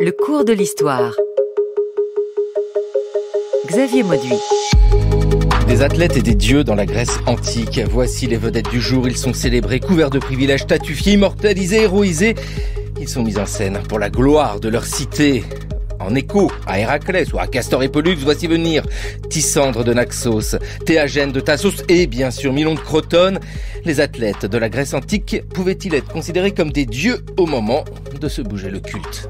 Le cours de l'histoire. Xavier Mauduit. Des athlètes et des dieux dans la Grèce antique. Voici les vedettes du jour. Ils sont célébrés, couverts de privilèges, statufiés, immortalisés, héroïsés. Ils sont mis en scène pour la gloire de leur cité. En écho à Héraclès ou à Castor et Pollux, voici venir Tissandre de Naxos, Théagène de Tassos et bien sûr Milon de Crotone. Les athlètes de la Grèce antique pouvaient-ils être considérés comme des dieux au moment de se bouger le culte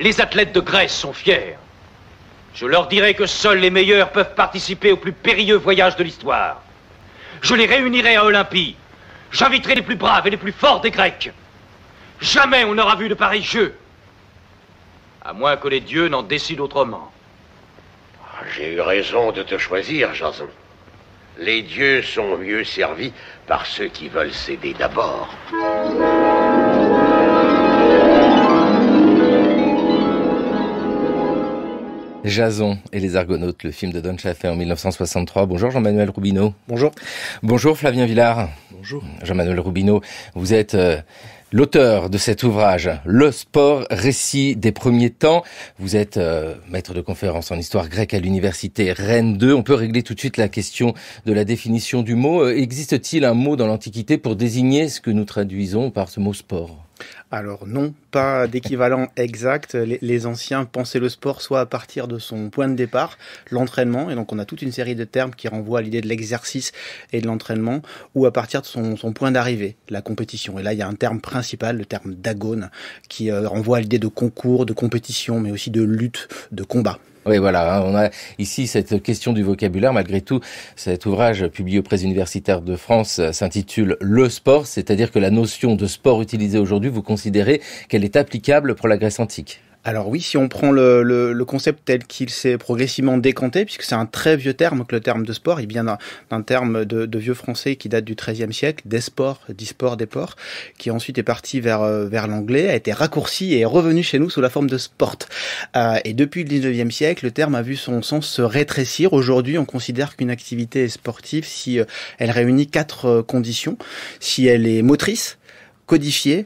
les athlètes de Grèce sont fiers. Je leur dirai que seuls les meilleurs peuvent participer au plus périlleux voyage de l'histoire. Je les réunirai à Olympie. J'inviterai les plus braves et les plus forts des Grecs. Jamais on n'aura vu de pareils jeux. À moins que les dieux n'en décident autrement. Ah, j'ai eu raison de te choisir, Jason. Les dieux sont mieux servis par ceux qui veulent céder d'abord. Jason et les Argonautes, le film de Don Chaffee en 1963. Bonjour Jean-Manuel Roubineau. Bonjour. Bonjour Flavien Villard. Bonjour. Jean-Manuel Roubineau, vous êtes euh, l'auteur de cet ouvrage, Le sport, récit des premiers temps. Vous êtes euh, maître de conférence en histoire grecque à l'université Rennes 2. On peut régler tout de suite la question de la définition du mot. Euh, existe-t-il un mot dans l'Antiquité pour désigner ce que nous traduisons par ce mot sport alors non, pas d'équivalent exact. Les, anciens pensaient le sport soit à partir de son point de départ, l'entraînement, et donc on a toute une série de termes qui renvoient à l'idée de l'exercice et de l'entraînement, ou à partir de son, point d'arrivée, la compétition. Et là, il y a un terme principal, le terme d'agone, qui euh, renvoie à l'idée de concours, de compétition, mais aussi de lutte, de combat. Oui, voilà. Hein, on a ici cette question du vocabulaire. Malgré tout, cet ouvrage publié aux presses universitaires de France s'intitule Le sport, c'est-à-dire que la notion de sport utilisée aujourd'hui, vous considérez qu'elle est applicable pour la Grèce antique alors oui, si on prend le, concept tel qu'il s'est progressivement décanté, puisque c'est un très vieux terme que le terme de sport, il vient d'un terme de, vieux français qui date du XIIIe siècle, des sports, sport des ports, qui ensuite est parti euh, vers, l'anglais, a été raccourci et est revenu chez nous sous la forme de sport. Euh, et depuis le XIXe siècle, le terme a vu son sens se rétrécir. Aujourd'hui, on considère qu'une activité est sportive si euh, elle réunit quatre conditions, si elle est motrice, codifiée,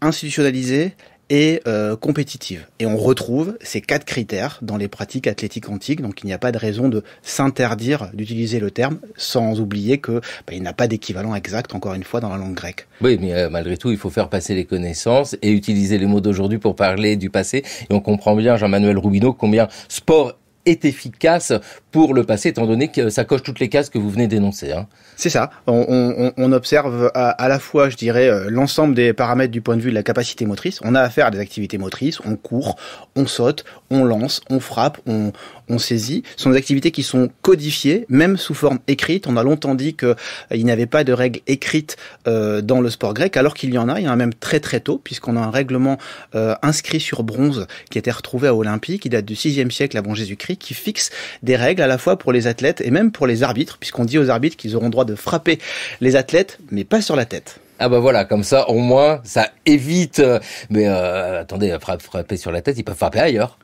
institutionnalisée, et euh, compétitive. Et on retrouve ces quatre critères dans les pratiques athlétiques antiques, donc il n'y a pas de raison de s'interdire d'utiliser le terme, sans oublier que bah, il n'a pas d'équivalent exact, encore une fois, dans la langue grecque. Oui, mais euh, malgré tout, il faut faire passer les connaissances et utiliser les mots d'aujourd'hui pour parler du passé. Et on comprend bien, Jean-Manuel Rubino, combien sport est efficace pour le passé, étant donné que ça coche toutes les cases que vous venez d'énoncer. Hein. C'est ça. On, observe euh, à, la fois, je dirais, euh, l'ensemble des paramètres du point de vue de la capacité motrice. On a affaire à des activités motrices. On court, on saute, on lance, on frappe, on, saisit. Ce sont des activités qui sont codifiées, même sous forme écrite. On a longtemps dit qu'il euh, n'y avait pas de règles écrites dans le sport grec, alors qu'il y en a. Il y en a même très très tôt, puisqu'on a un règlement inscrit sur bronze qui a été retrouvé à Olympie, qui date du 6e siècle avant Jésus-Christ, qui fixe des règles à la fois pour les athlètes et même pour les arbitres, puisqu'on dit aux arbitres qu'ils auront droit de frapper les athlètes, mais pas sur la tête. Ah bah voilà, comme ça au moins ça évite. Euh, mais euh, attendez, euh, frapper sur la tête, ils peuvent frapper ailleurs.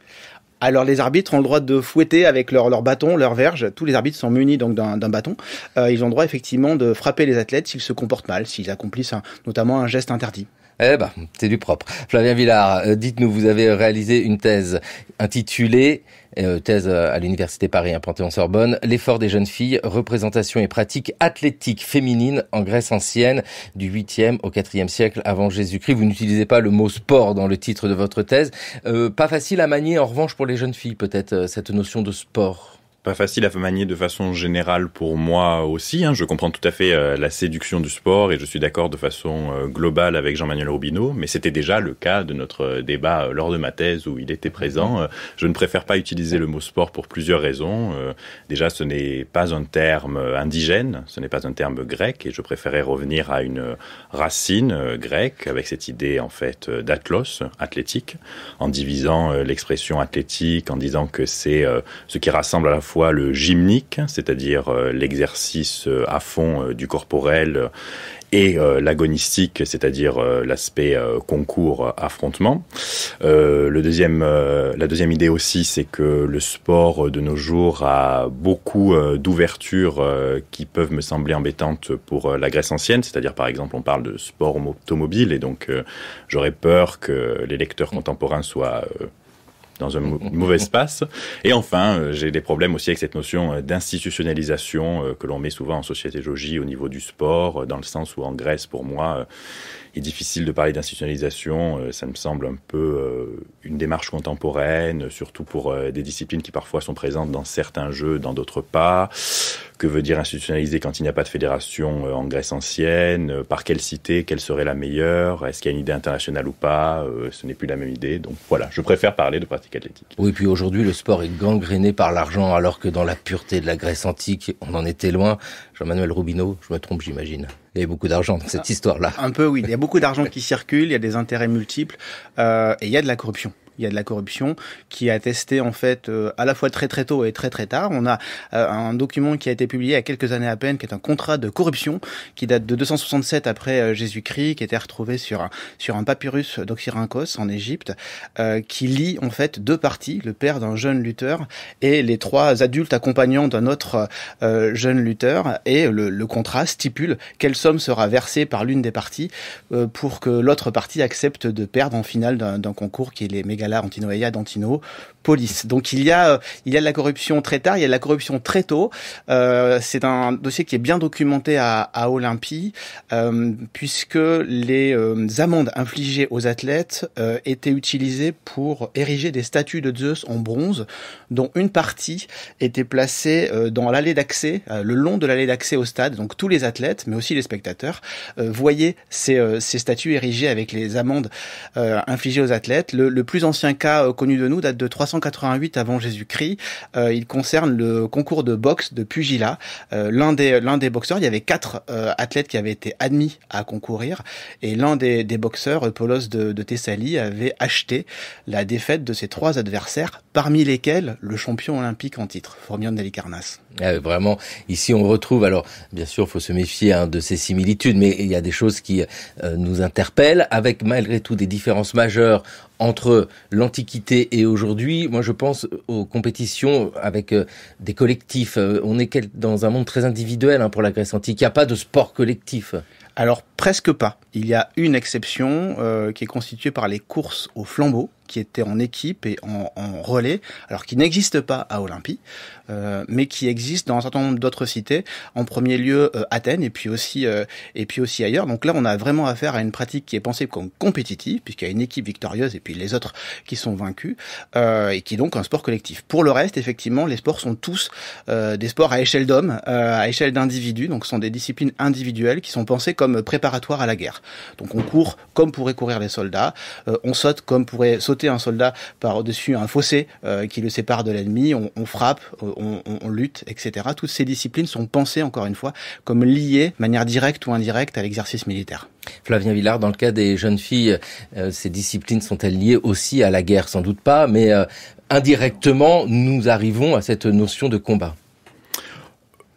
Alors les arbitres ont le droit de fouetter avec leur, leur bâton, leur verge. Tous les arbitres sont munis donc d'un bâton. ils ont le droit effectivement de frapper les athlètes s'ils se comportent mal, s'ils accomplissent notamment un geste interdit. Eh ben, c'est du propre. Flavien Villard, dites-nous, vous avez réalisé une thèse intitulée euh, thèse euh, à l'université Paris, un Panthéon-Sorbonne, l'effort des jeunes filles, représentation et pratique athlétique féminine en Grèce ancienne du 8e au 4e siècle avant Jésus-Christ. Vous n'utilisez pas le mot sport dans le titre de votre thèse. Euh, pas facile à manier en revanche pour les jeunes filles peut-être cette notion de sport pas facile à manier de façon générale pour moi aussi. Hein. Je comprends tout à fait euh, la séduction du sport et je suis d'accord de façon euh, globale avec Jean-Manuel Robineau, mais c'était déjà le cas de notre euh, débat lors de ma thèse où il était présent. je ne préfère pas utiliser le mot sport pour plusieurs raisons. déjà, ce n'est pas un terme indigène, ce n'est pas un terme grec et je préférais revenir à une racine grecque avec cette idée en fait d'atlos athlétique en divisant l'expression athlétique en disant que c'est ce qui rassemble à la fois le gymnique, c'est-à-dire euh, l'exercice euh, à fond euh, du corporel, et l'agonistique, c'est-à-dire l'aspect concours affrontement. le deuxième, la deuxième idée aussi, c'est que le sport de nos jours a beaucoup d'ouvertures qui peuvent me sembler embêtantes pour la Grèce ancienne, c'est-à-dire par exemple on parle de sport automobile et donc j'aurais peur que les lecteurs mm. contemporains soient dans un mauvais espace. Et enfin, euh, j'ai des problèmes aussi avec cette notion euh, d'institutionnalisation euh, que l'on met souvent en sociétéologie au niveau du sport, dans le sens où en Grèce, pour moi, il est difficile de parler d'institutionnalisation. Ça me semble un peu une démarche contemporaine, surtout pour des disciplines qui parfois sont présentes dans certains jeux, dans d'autres pas que veut dire institutionnaliser quand il n'y a pas de fédération euh, en Grèce ancienne euh, Par quelle cité Quelle serait la meilleure Est-ce qu'il y a une idée internationale ou pas euh, Ce n'est plus la même idée. Donc voilà, je préfère parler de pratique athlétique. Oui, puis aujourd'hui, le sport est gangréné par l'argent, alors que dans la pureté de la Grèce antique, on en était loin. Jean-Manuel Roubineau, je me trompe, j'imagine. Il y a beaucoup d'argent dans cette ah, histoire-là. Un peu, oui. Il y a beaucoup d'argent qui circule, il y a des intérêts multiples, et il y a de la corruption il y a de la corruption qui a testé en fait euh, à la fois très très tôt et très très tard. On a euh, un document qui a été publié il y a quelques années à peine qui est un contrat de corruption qui date de 267 après euh, Jésus-Christ qui était retrouvé sur un, sur un papyrus d'Oxyrhynchos en Égypte qui lie en fait deux parties, le père d'un jeune lutteur et les trois adultes accompagnants d'un autre jeune lutteur et le, contrat stipule quelle somme sera versée par l'une des parties pour que l'autre partie accepte de perdre en finale d'un concours qui est les méga Gala Antino d'Antino police. Donc il y a euh, il y a de la corruption très tard, il y a de la corruption très tôt. Euh, c'est un dossier qui est bien documenté à, à Olympie euh, puisque les amendes infligées aux athlètes étaient utilisées pour ériger des statues de Zeus en bronze, dont une partie était placée dans l'allée d'accès, le long de l'allée d'accès au stade. Donc tous les athlètes, mais aussi les spectateurs, voyaient ces, ces statues érigées avec les amendes infligées aux athlètes. Le, le plus ancien cas connu de nous date de 300 388 avant Jésus-Christ. Euh, il concerne le concours de boxe de Pugila. Euh, l'un des l'un des boxeurs, il y avait quatre euh, athlètes qui avaient été admis à concourir et l'un des, boxeurs, Polos de, de Thessalie, avait acheté la défaite de ses trois adversaires, parmi lesquels le champion olympique en titre, Formion Delicarnas. Ah, vraiment, ici on retrouve, alors bien sûr, il faut se méfier hein, de ces similitudes, mais il y a des choses qui euh, nous interpellent, avec malgré tout des différences majeures entre l'Antiquité et aujourd'hui. Moi, je pense aux compétitions avec euh, des collectifs. Euh, on est dans un monde très individuel hein, pour la Grèce antique. Il n'y a pas de sport collectif. Alors presque pas. Il y a une exception qui est constituée par les courses au flambeau qui était en équipe et en, relais, alors qui n'existe pas à Olympie, euh, mais qui existe dans un certain nombre d'autres cités. En premier lieu euh, Athènes et puis aussi euh, et puis aussi ailleurs. Donc là, on a vraiment affaire à une pratique qui est pensée comme compétitive, puisqu'il y a une équipe victorieuse et puis les autres qui sont vaincus et qui est donc un sport collectif. Pour le reste, effectivement, les sports sont tous des sports à échelle d'hommes, à échelle d'individus, donc ce sont des disciplines individuelles qui sont pensées comme préparatoires à la guerre. Donc on court comme pourraient courir les soldats, on saute comme pourraient sauter un soldat par-dessus un fossé euh, qui le sépare de l'ennemi, on, frappe, euh, on, lutte, etc. Toutes ces disciplines sont pensées, encore une fois, comme liées, de manière directe ou indirecte, à l'exercice militaire. Flavien Villard, dans le cas des jeunes filles, euh, ces disciplines sont-elles liées aussi à la guerre Sans doute pas, mais indirectement, nous arrivons à cette notion de combat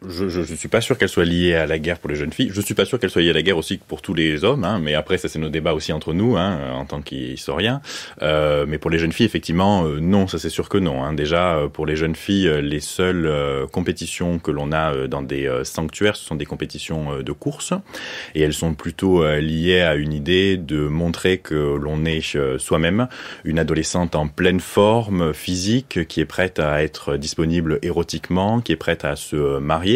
je ne suis pas sûr qu'elle soit liée à la guerre pour les jeunes filles. Je suis pas sûr qu'elle soit liée à la guerre aussi pour tous les hommes. Hein, mais après, ça c'est nos débats aussi entre nous, hein, en tant qu'historiens. Euh, mais pour les jeunes filles, effectivement, euh, non, ça c'est sûr que non. Hein. Déjà, euh, pour les jeunes filles, euh, les seules compétitions que l'on a dans des sanctuaires, ce sont des compétitions de course, et elles sont plutôt liées à une idée de montrer que l'on est soi-même une adolescente en pleine forme physique, qui est prête à être disponible érotiquement, qui est prête à se marier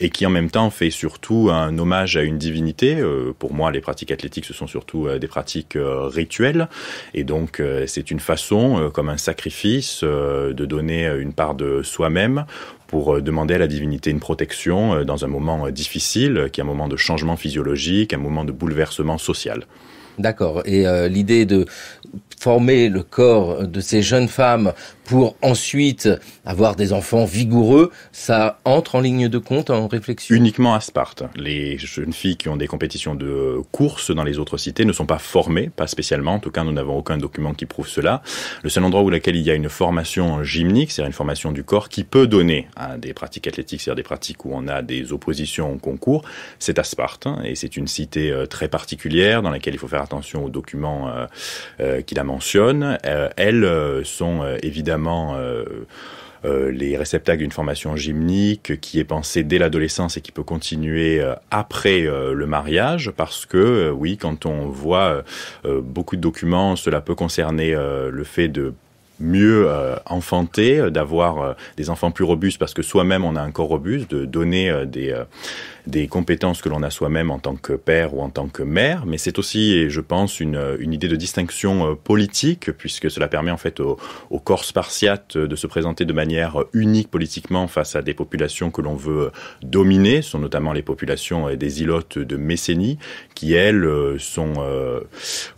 et qui en même temps fait surtout un hommage à une divinité. Euh, pour moi, les pratiques athlétiques, ce sont surtout euh, des pratiques euh, rituelles et donc c'est une façon, comme un sacrifice, de donner une part de soi-même pour demander à la divinité une protection dans un moment difficile, qui est un moment de changement physiologique, un moment de bouleversement social. D'accord. Et l'idée de former le corps de ces jeunes femmes pour ensuite avoir des enfants vigoureux, ça entre en ligne de compte en réflexion Uniquement à Sparte. Les jeunes filles qui ont des compétitions de course dans les autres cités ne sont pas formées, pas spécialement. En tout cas, nous n'avons aucun document qui prouve cela. Le seul endroit où laquelle il y a une formation gymnique, c'est-à-dire une formation du corps qui peut donner à des pratiques athlétiques, c'est-à-dire des pratiques où on a des oppositions au concours, c'est à Sparte. Et c'est une cité euh, très particulière dans laquelle il faut faire attention aux documents euh, euh, euh, qui la mentionnent. Euh, elles euh, sont évidemment les réceptacles d'une formation gymnique qui est pensée dès l'adolescence et qui peut continuer après le mariage parce que oui, quand on voit beaucoup de documents, cela peut concerner le fait de mieux enfanter, d'avoir des enfants plus robustes parce que soi-même on a un corps robuste, de donner des, des compétences que l'on a soi-même en tant que père ou en tant que mère, mais c'est aussi, et je pense, une, idée de distinction euh, politique, puisque cela permet en fait au, corps spartiate de se présenter de manière unique politiquement face à des populations que l'on veut dominer, ce sont notamment les populations euh, des îlotes de Messénie, qui elles euh, sont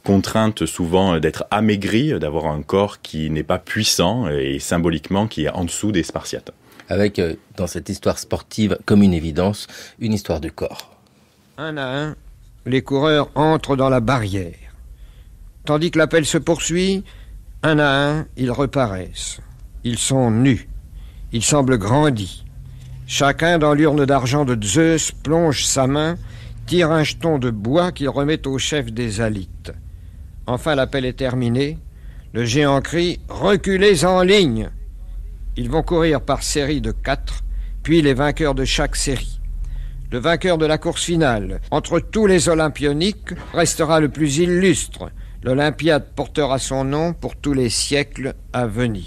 contraintes souvent d'être amaigries, d'avoir un corps qui n'est pas puissant et symboliquement qui est en dessous des spartiates avec, euh, dans cette histoire sportive, comme une évidence, une histoire de corps. Un à un, les coureurs entrent dans la barrière. Tandis que l'appel se poursuit, un à un, ils reparaissent. Ils sont nus. Ils semblent grandis. Chacun dans l'urne d'argent de Zeus plonge sa main, tire un jeton de bois qu'il remet au chef des Alites. Enfin, l'appel est terminé. Le géant crie Reculez en ligne ils vont courir par série de quatre, puis les vainqueurs de chaque série. Le vainqueur de la course finale, entre tous les Olympioniques, restera le plus illustre. L'Olympiade portera son nom pour tous les siècles à venir.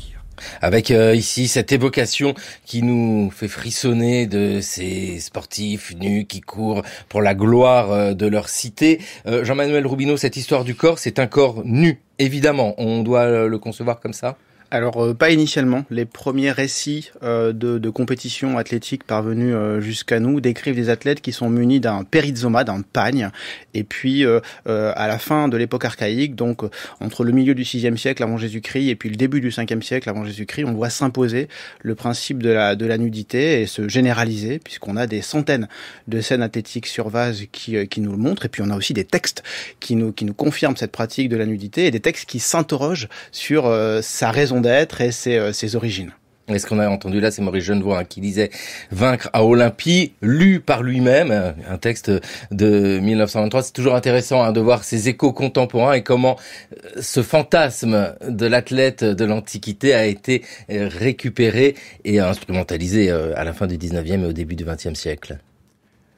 Avec euh, ici cette évocation qui nous fait frissonner de ces sportifs nus qui courent pour la gloire euh, de leur cité. Euh, Jean-Manuel Rubino, cette histoire du corps, c'est un corps nu, évidemment. On doit le concevoir comme ça alors euh, pas initialement. Les premiers récits euh, de, de compétitions athlétiques parvenus euh, jusqu'à nous décrivent des athlètes qui sont munis d'un périzoma, d'un pagne. Et puis à la fin de l'époque archaïque, donc entre le milieu du 6 siècle avant Jésus-Christ et puis le début du 5 siècle avant Jésus-Christ, on voit s'imposer le principe de la, de la nudité et se généraliser puisqu'on a des centaines de scènes athlétiques sur vase qui, qui nous le montrent. Et puis on a aussi des textes qui nous, qui nous confirment cette pratique de la nudité et des textes qui s'interrogent sur sa raison d'être et euh, ses, origines. Et ce qu'on a entendu là, c'est Maurice Genevoix hein, qui disait Vaincre à Olympie, lu par lui-même, euh, un texte de 1923. C'est toujours intéressant hein, de voir ces échos contemporains et comment euh, ce fantasme de l'athlète de l'Antiquité a été récupéré et instrumentalisé à la fin du 19e et au début du 20e siècle.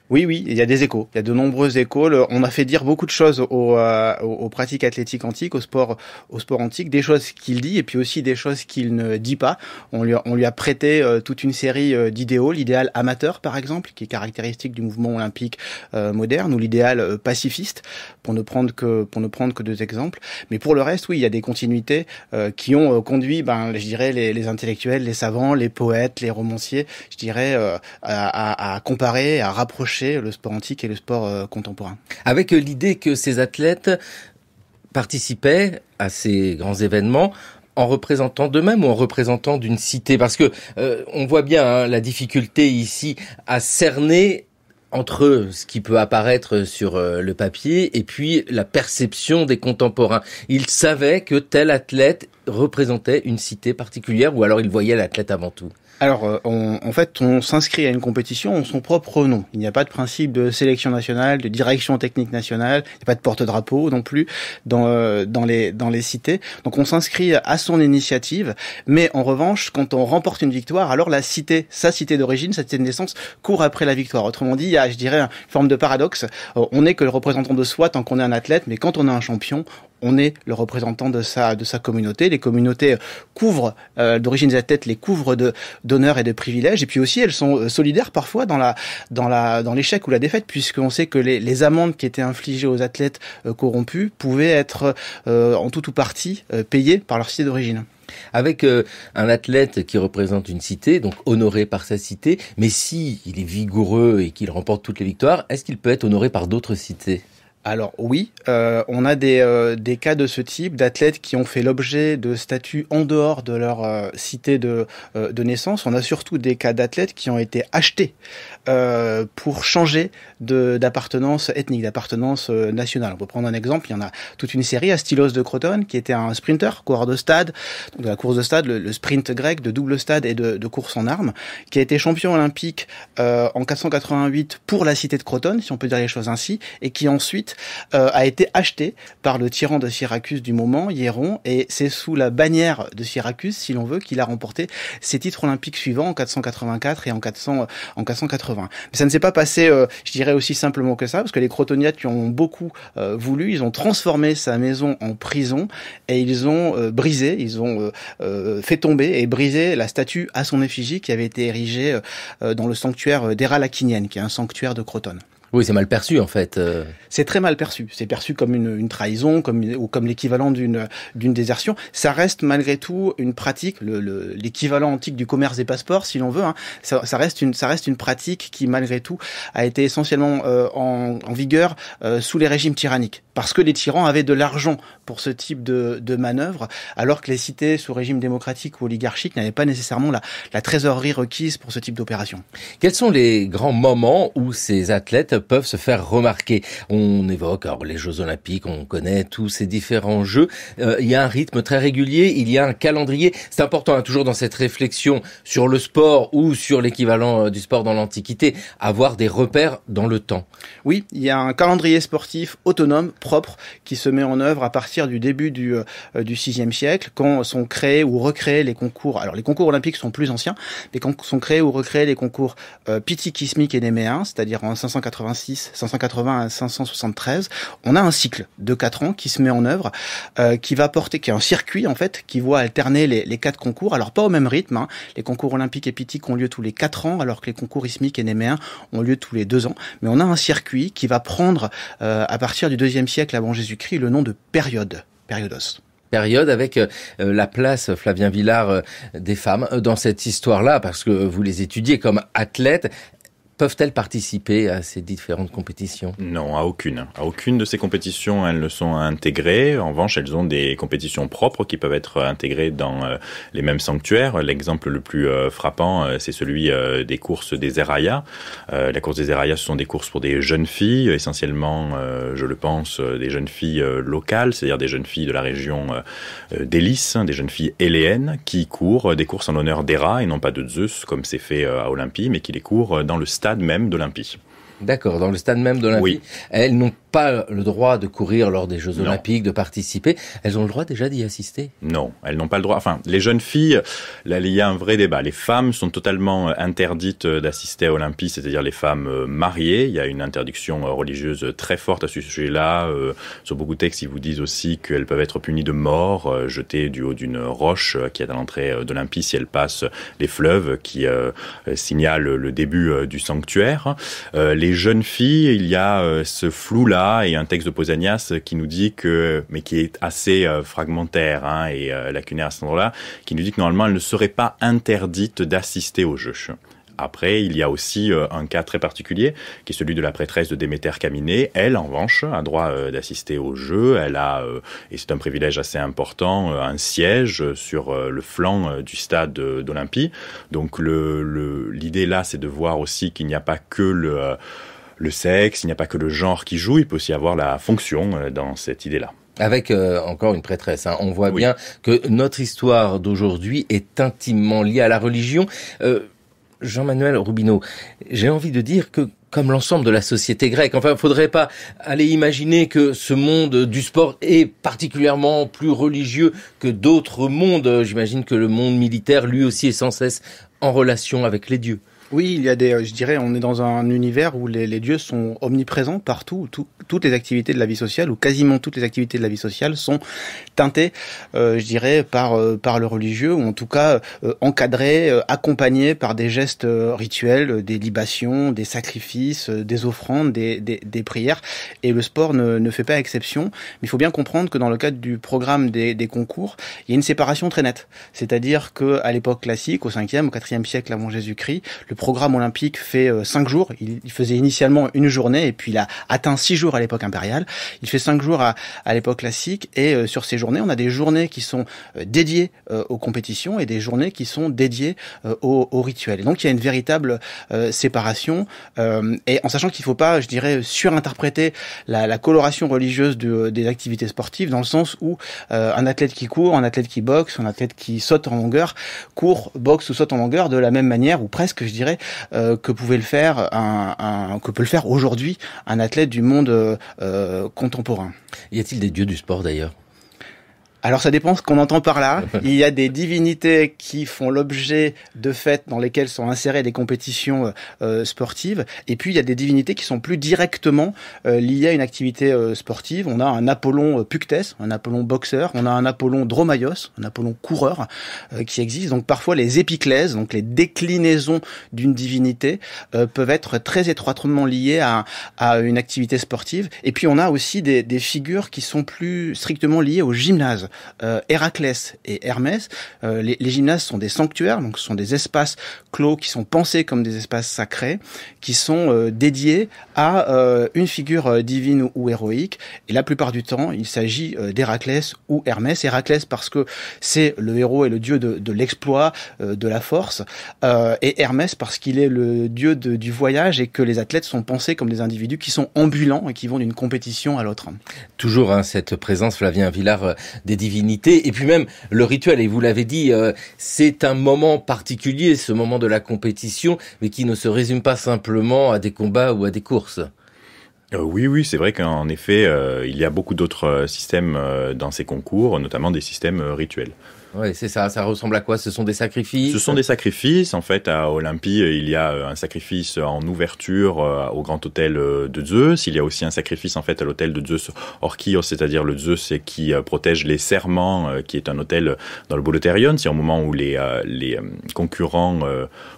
Oui, oui, il y a des échos. Il y a de nombreux échos. on a fait dire beaucoup de choses euh, aux, pratiques athlétiques antiques, au sport, au sport antique, des choses qu'il dit et puis aussi des choses qu'il ne dit pas. On lui a, on lui a prêté euh, toute une série euh, d'idéaux, l'idéal amateur par exemple, qui est caractéristique du mouvement olympique moderne, ou l'idéal pacifiste, pour ne prendre que pour ne prendre que deux exemples. Mais pour le reste, oui, il y a des continuités qui ont conduit, ben, je dirais, les, intellectuels, les savants, les poètes, les romanciers, je dirais, à, à comparer, à rapprocher le sport antique et le sport euh, contemporain. Avec l'idée que ces athlètes participaient à ces grands événements en représentant d'eux-mêmes ou en représentant d'une cité Parce que euh, on voit bien hein, la difficulté ici à cerner entre ce qui peut apparaître sur euh, le papier et puis la perception des contemporains. Ils savaient que tel athlète représentait une cité particulière ou alors ils voyaient l'athlète avant tout. Alors, euh, en fait, on s'inscrit à une compétition en son propre nom. Il n'y a pas de principe de sélection nationale, de direction technique nationale, il n'y a pas de porte-drapeau non plus dans, euh, dans, les, dans les cités. Donc, on s'inscrit à son initiative, mais en revanche, quand on remporte une victoire, alors la cité, sa cité d'origine, sa cité de naissance, court après la victoire. Autrement dit, il y a, je dirais, une forme de paradoxe. Euh, on n'est que le représentant de soi tant qu'on est un athlète, mais quand on est un champion, on est le représentant de sa, de sa communauté. Les communautés euh, couvrent, euh, d'origine des athlètes, les couvrent de, d'honneur et de privilèges. Et puis aussi, elles sont euh, solidaires parfois dans la, dans la, dans l'échec ou la défaite, puisqu'on sait que les, amendes qui étaient infligées aux athlètes corrompus pouvaient être, en tout ou partie, payées par leur cité d'origine avec un athlète qui représente une cité, donc honoré par sa cité, mais si il est vigoureux et qu'il remporte toutes les victoires, est-ce qu'il peut être honoré par d'autres cités alors oui, euh, on a euh, des, cas de ce type d'athlètes qui ont fait l'objet de statuts en dehors de leur euh, cité de, naissance. On a surtout des cas d'athlètes qui ont été achetés pour changer d'appartenance ethnique, d'appartenance nationale. On peut prendre un exemple, il y en a toute une série à Stylos de Croton qui était un sprinter, coureur de stade, de la course de stade, le, sprint grec de double stade et de, de, course en armes, qui a été champion olympique en 488 pour la cité de Croton, si on peut dire les choses ainsi, et qui ensuite euh, a été acheté par le tyran de Syracuse du moment, Hieron, et c'est sous la bannière de Syracuse, si l'on veut, qu'il a remporté ses titres olympiques suivants en 484 et en, 480. Mais ça ne s'est pas passé, euh, je dirais aussi simplement que ça, parce que les Crotoniates ont beaucoup euh, voulu, ils ont transformé sa maison en prison et ils ont brisé, ils ont fait tomber et brisé la statue à son effigie qui avait été érigée dans le sanctuaire d'Era Lakinienne, qui est un sanctuaire de Crotone. Oui, c'est mal perçu en fait. Euh. C'est très mal perçu. C'est perçu comme une, trahison, comme ou comme l'équivalent d'une d'une désertion. Ça reste malgré tout une pratique, l'équivalent le, antique du commerce des passeports, si l'on veut. Hein. Ça, ça, reste une ça reste une pratique qui malgré tout a été essentiellement euh, en, en, vigueur euh, sous les régimes tyranniques, parce que les tyrans avaient de l'argent pour ce type de, de manœuvre, alors que les cités sous régime démocratique ou oligarchique n'avaient pas nécessairement la, la trésorerie requise pour ce type d'opération. Quels sont les grands moments où ces athlètes peuvent se faire remarquer. On évoque alors les Jeux Olympiques, on connaît tous ces différents jeux. Euh, il y a un rythme très régulier, il y a un calendrier. C'est important, hein, toujours dans cette réflexion sur le sport ou sur l'équivalent euh, du sport dans l'Antiquité, avoir des repères dans le temps. Oui, il y a un calendrier sportif autonome, propre, qui se met en œuvre à partir du début du, VIe euh, 6e siècle, quand sont créés ou recréés les concours. Alors les concours olympiques sont plus anciens, mais quand sont créés ou recréés les concours euh, et Néméens, c'est-à-dire en 580 580 à 573, on a un cycle de 4 ans qui se met en œuvre, euh, qui va porter, qui est un circuit en fait, qui voit alterner les, les quatre concours, alors pas au même rythme. Hein. Les concours olympiques et pythiques ont lieu tous les 4 ans, alors que les concours ismiques et néméens ont lieu tous les 2 ans. Mais on a un circuit qui va prendre, euh, à partir du 2 siècle avant Jésus-Christ, le nom de période, période avec euh, la place, Flavien Villard, des femmes dans cette histoire-là, parce que vous les étudiez comme athlètes. Peuvent-elles participer à ces différentes compétitions Non, à aucune. À aucune de ces compétitions, elles ne sont intégrées. En revanche, elles ont des compétitions propres qui peuvent être intégrées dans euh, les mêmes sanctuaires. L'exemple le plus euh, frappant, euh, c'est celui des courses des Eraya. la course des Eraya, ce sont des courses pour des jeunes filles, essentiellement, je le pense, des jeunes filles locales, c'est-à-dire des jeunes filles de la région d'Hélice, hein, des jeunes filles héléennes, qui courent des courses en l'honneur d'Héra et non pas de Zeus, comme c'est fait à Olympie, mais qui les courent dans le stade même même d'Olympie. D'accord, dans le stade même d'Olympie. Oui. Elles n'ont pas le droit de courir lors des Jeux Olympiques, de participer. Elles ont le droit déjà d'y assister Non, elles n'ont pas le droit. Enfin, les jeunes filles, là, il y a un vrai débat. Les femmes sont totalement euh, interdites euh, d'assister à Olympie, c'est-à-dire les femmes euh, mariées. Il y a une interdiction religieuse très forte à ce sujet-là. Sur beaucoup de textes, ils vous disent aussi qu'elles peuvent être punies de mort, jetées du haut d'une roche qui est à l'entrée d'Olympie si elles passent les fleuves qui signalent le début du sanctuaire. les jeunes filles, il y a ce flou-là et un texte de Posanias euh, qui nous dit que, mais qui est assez euh, fragmentaire hein, et euh, lacunaire à ce endroit-là, qui nous dit que normalement elle ne serait pas interdite d'assister au jeu. Après, il y a aussi un cas très particulier, qui est celui de la prêtresse de Déméter Caminé. Elle, en revanche, a droit d'assister au jeu. Elle a, et c'est un privilège assez important, un siège sur le flanc du stade d'Olympie. Donc l'idée le, là, c'est de voir aussi qu'il n'y a pas que le le sexe, il n'y a pas que le genre qui joue, il peut aussi avoir la fonction euh, dans cette idée-là avec euh, encore une prêtresse. Hein. On voit bien que notre histoire d'aujourd'hui est intimement liée à la religion. Euh, Jean-Manuel Rubino, j'ai envie de dire que comme l'ensemble de la société grecque. Enfin, faudrait pas aller imaginer que ce monde du sport est particulièrement plus religieux que d'autres mondes. J'imagine que le monde militaire, lui aussi, est sans cesse en relation avec les dieux. Oui, il y a des, euh, je dirais, on est dans un univers où les, dieux sont omniprésents partout. toutes les activités de la vie sociale, ou quasiment toutes les activités de la vie sociale, sont teintées, euh, je dirais, par euh, par le religieux, ou en tout cas encadrées, accompagnées par des gestes rituels, des libations, des sacrifices, des offrandes, des, prières. Et le sport ne, fait pas exception. Mais il faut bien comprendre que dans le cadre du programme des, concours, il y a une séparation très nette. C'est-à-dire que à l'époque classique, au 5e, au 4e siècle avant Jésus-Christ, le programme olympique fait euh, cinq jours. Il, faisait initialement une journée et puis il a atteint six jours à l'époque impériale. Il fait cinq jours à, l'époque classique et euh, sur ces journées, on a des journées qui sont euh, dédiées aux compétitions et des journées qui sont dédiées aux, aux rituels. Et donc il y a une véritable séparation et en sachant qu'il ne faut pas, je dirais, surinterpréter la, la coloration religieuse de, des activités sportives dans le sens où un athlète qui court, un athlète qui boxe, un athlète qui saute en longueur, court, boxe ou saute en longueur de la même manière ou presque, je dirais euh, que pouvait le faire que peut le faire aujourd'hui un athlète du monde euh, euh, contemporain. Y a-t-il des dieux du sport d'ailleurs alors ça dépend ce qu'on entend par là. Il y a des divinités qui font l'objet de fêtes dans lesquelles sont insérées des compétitions euh, euh, sportives. Et puis il y a des divinités qui sont plus directement euh, liées à une activité sportive. On a un Apollon Puctès, un Apollon boxeur, on a un Apollon dromaios, un Apollon coureur qui existe. Donc parfois les épiclèses, donc les déclinaisons d'une divinité, peuvent être très étroitement liées à, une activité sportive. Et puis on a aussi des, des figures qui sont plus strictement liées au gymnase. Euh, Héraclès et Hermès. Euh, les, les, gymnases sont des sanctuaires, donc ce sont des espaces clos qui sont pensés comme des espaces sacrés, qui sont euh, dédiés à une figure divine ou, héroïque. Et la plupart du temps, il s'agit d'Héraclès ou Hermès. Héraclès parce que c'est le héros et le dieu de, l'exploit, de la force, et Hermès parce qu'il est le dieu du voyage et que les athlètes sont pensés comme des individus qui sont ambulants et qui vont d'une compétition à l'autre. Toujours hein, cette présence, Flavien Villard, des divinité. Et puis même le rituel, et vous l'avez dit, euh, c'est un moment particulier, ce moment de la compétition, mais qui ne se résume pas simplement à des combats ou à des courses. Euh, oui, oui, c'est vrai qu'en effet, euh, il y a beaucoup d'autres systèmes dans ces concours, notamment des systèmes rituels. Oui, c'est ça. Ça ressemble à quoi Ce sont des sacrifices Ce sont des sacrifices. En fait, à Olympie, euh, il y a euh, un sacrifice en ouverture euh, au grand hôtel de Zeus. Il y a aussi un sacrifice en fait à l'hôtel de Zeus Orchios, c'est-à-dire le Zeus qui protège les serments, qui est un hôtel dans le Bolotérion. C'est au moment où les, les concurrents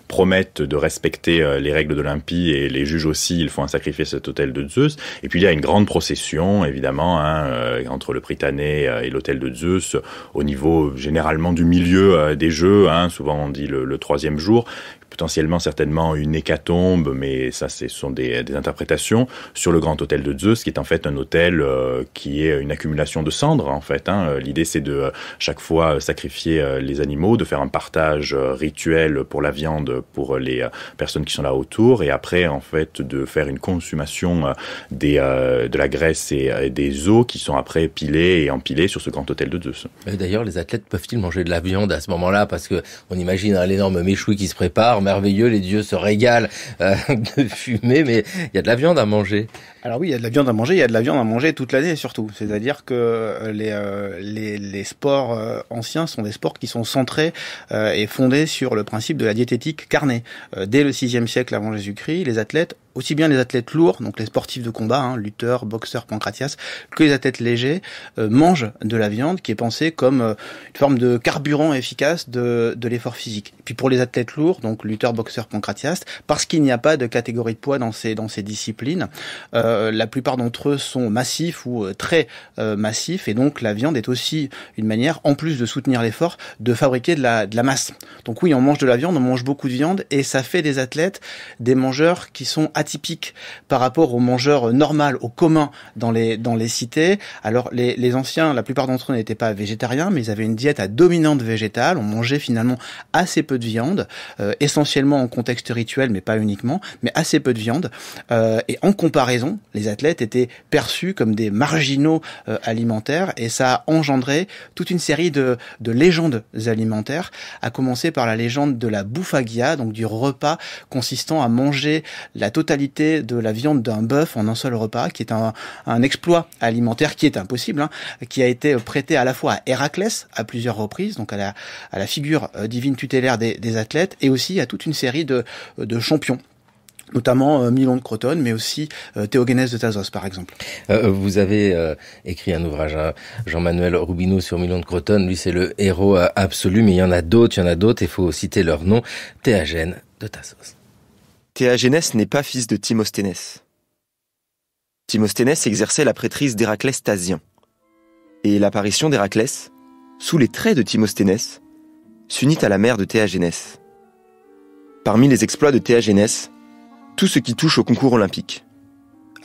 promettent de respecter euh, les règles d'Olympie et les juges aussi, ils font un sacrifice à cet hôtel de Zeus. Et puis il y a une grande procession, évidemment, hein, euh, entre le Prytanée euh, et l'hôtel de Zeus, au niveau généralement du milieu des jeux, hein. souvent on dit le troisième jour potentiellement certainement une hécatombe, mais ça, ce sont des, interprétations, sur le grand hôtel de Zeus, qui est en fait un hôtel euh, qui est une accumulation de cendres, en fait. Hein. L'idée, c'est de euh, chaque fois euh, sacrifier les animaux, de faire un partage rituel pour la viande, pour les personnes qui sont là autour, et après, en fait, de faire une consommation de la graisse et, des os qui sont après pilés et empilés sur ce grand hôtel de Zeus. D'ailleurs, les athlètes peuvent-ils manger de la viande à ce moment-là Parce que on imagine un hein, l'énorme méchoui qui se prépare, merveilleux, les dieux se régalent euh, de fumer, mais il y a de la viande à manger. Alors oui, il y a de la viande à manger, il y a de la viande à manger toute l'année surtout. C'est-à-dire que euh, euh, les, les, sports anciens sont des sports qui sont centrés et fondés sur le principe de la diététique carnée. dès le 6e siècle avant Jésus-Christ, les athlètes aussi bien les athlètes lourds, donc les sportifs de combat, hein, lutteurs, boxeurs, pancratias, que les athlètes légers euh, mangent de la viande qui est pensée comme euh, une forme de carburant efficace de, de l'effort physique. puis pour les athlètes lourds, donc lutteurs, boxeurs, pancratias, parce qu'il n'y a pas de catégorie de poids dans ces, dans ces disciplines, euh, la plupart d'entre eux sont massifs ou très massifs, et donc la viande est aussi une manière, en plus de soutenir l'effort, de fabriquer de la, de la masse. Donc oui, on mange de la viande, on mange beaucoup de viande, et ça fait des athlètes, des mangeurs qui sont atypique par rapport aux mangeurs normal, au commun dans les, dans les cités. Alors les, anciens, la plupart d'entre eux n'étaient pas végétariens, mais ils avaient une diète à dominante végétale. On mangeait finalement assez peu de viande, euh, essentiellement en contexte rituel, mais pas uniquement, mais assez peu de viande. Euh, et en comparaison, les athlètes étaient perçus comme des marginaux euh, alimentaires, et ça a engendré toute une série de, de légendes alimentaires, à commencer par la légende de la bouffagia, donc du repas consistant à manger la totalité de la viande d'un bœuf en un seul repas, qui est un, exploit alimentaire qui est impossible, hein, qui a été prêté à la fois à Héraclès à plusieurs reprises, donc à la, figure euh, divine tutélaire des, athlètes, et aussi à toute une série de, euh, champions notamment euh, Milon de Crotone, mais aussi euh, de Tazos, par exemple. vous avez écrit un ouvrage, hein, Jean-Manuel Rubineau, sur Milon de Crotone. Lui, c'est le héros absolu, mais il y en a d'autres, il y en a d'autres, il faut citer leur nom. Théagène de Tazos. Théagénès n'est pas fils de Timosthénès. Timosthénès exerçait la prêtrise d'Héraclès Tasien. Et l'apparition d'Héraclès, sous les traits de Timosthénès, s'unit à la mère de Théagénès. Parmi les exploits de Théagénès, tout ce qui touche au concours olympique.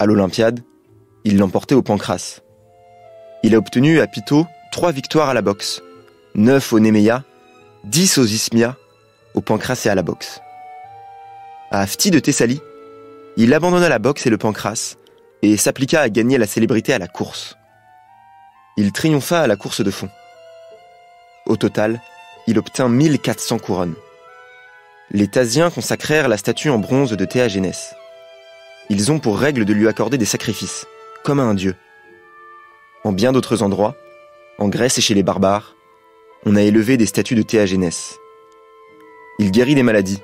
À l'Olympiade, il l'emportait au Pancras. Il a obtenu à Pito trois victoires à la boxe, neuf au Néméa, dix aux Ismia, au Pancras et à la boxe à de Thessalie, il abandonna la boxe et le pancras et s'appliqua à gagner la célébrité à la course. Il triompha à la course de fond. Au total, il obtint 1400 couronnes. Les Thasiens consacrèrent la statue en bronze de Théagénès. Ils ont pour règle de lui accorder des sacrifices, comme à un dieu. En bien d'autres endroits, en Grèce et chez les barbares, on a élevé des statues de Théagénès. Il guérit des maladies,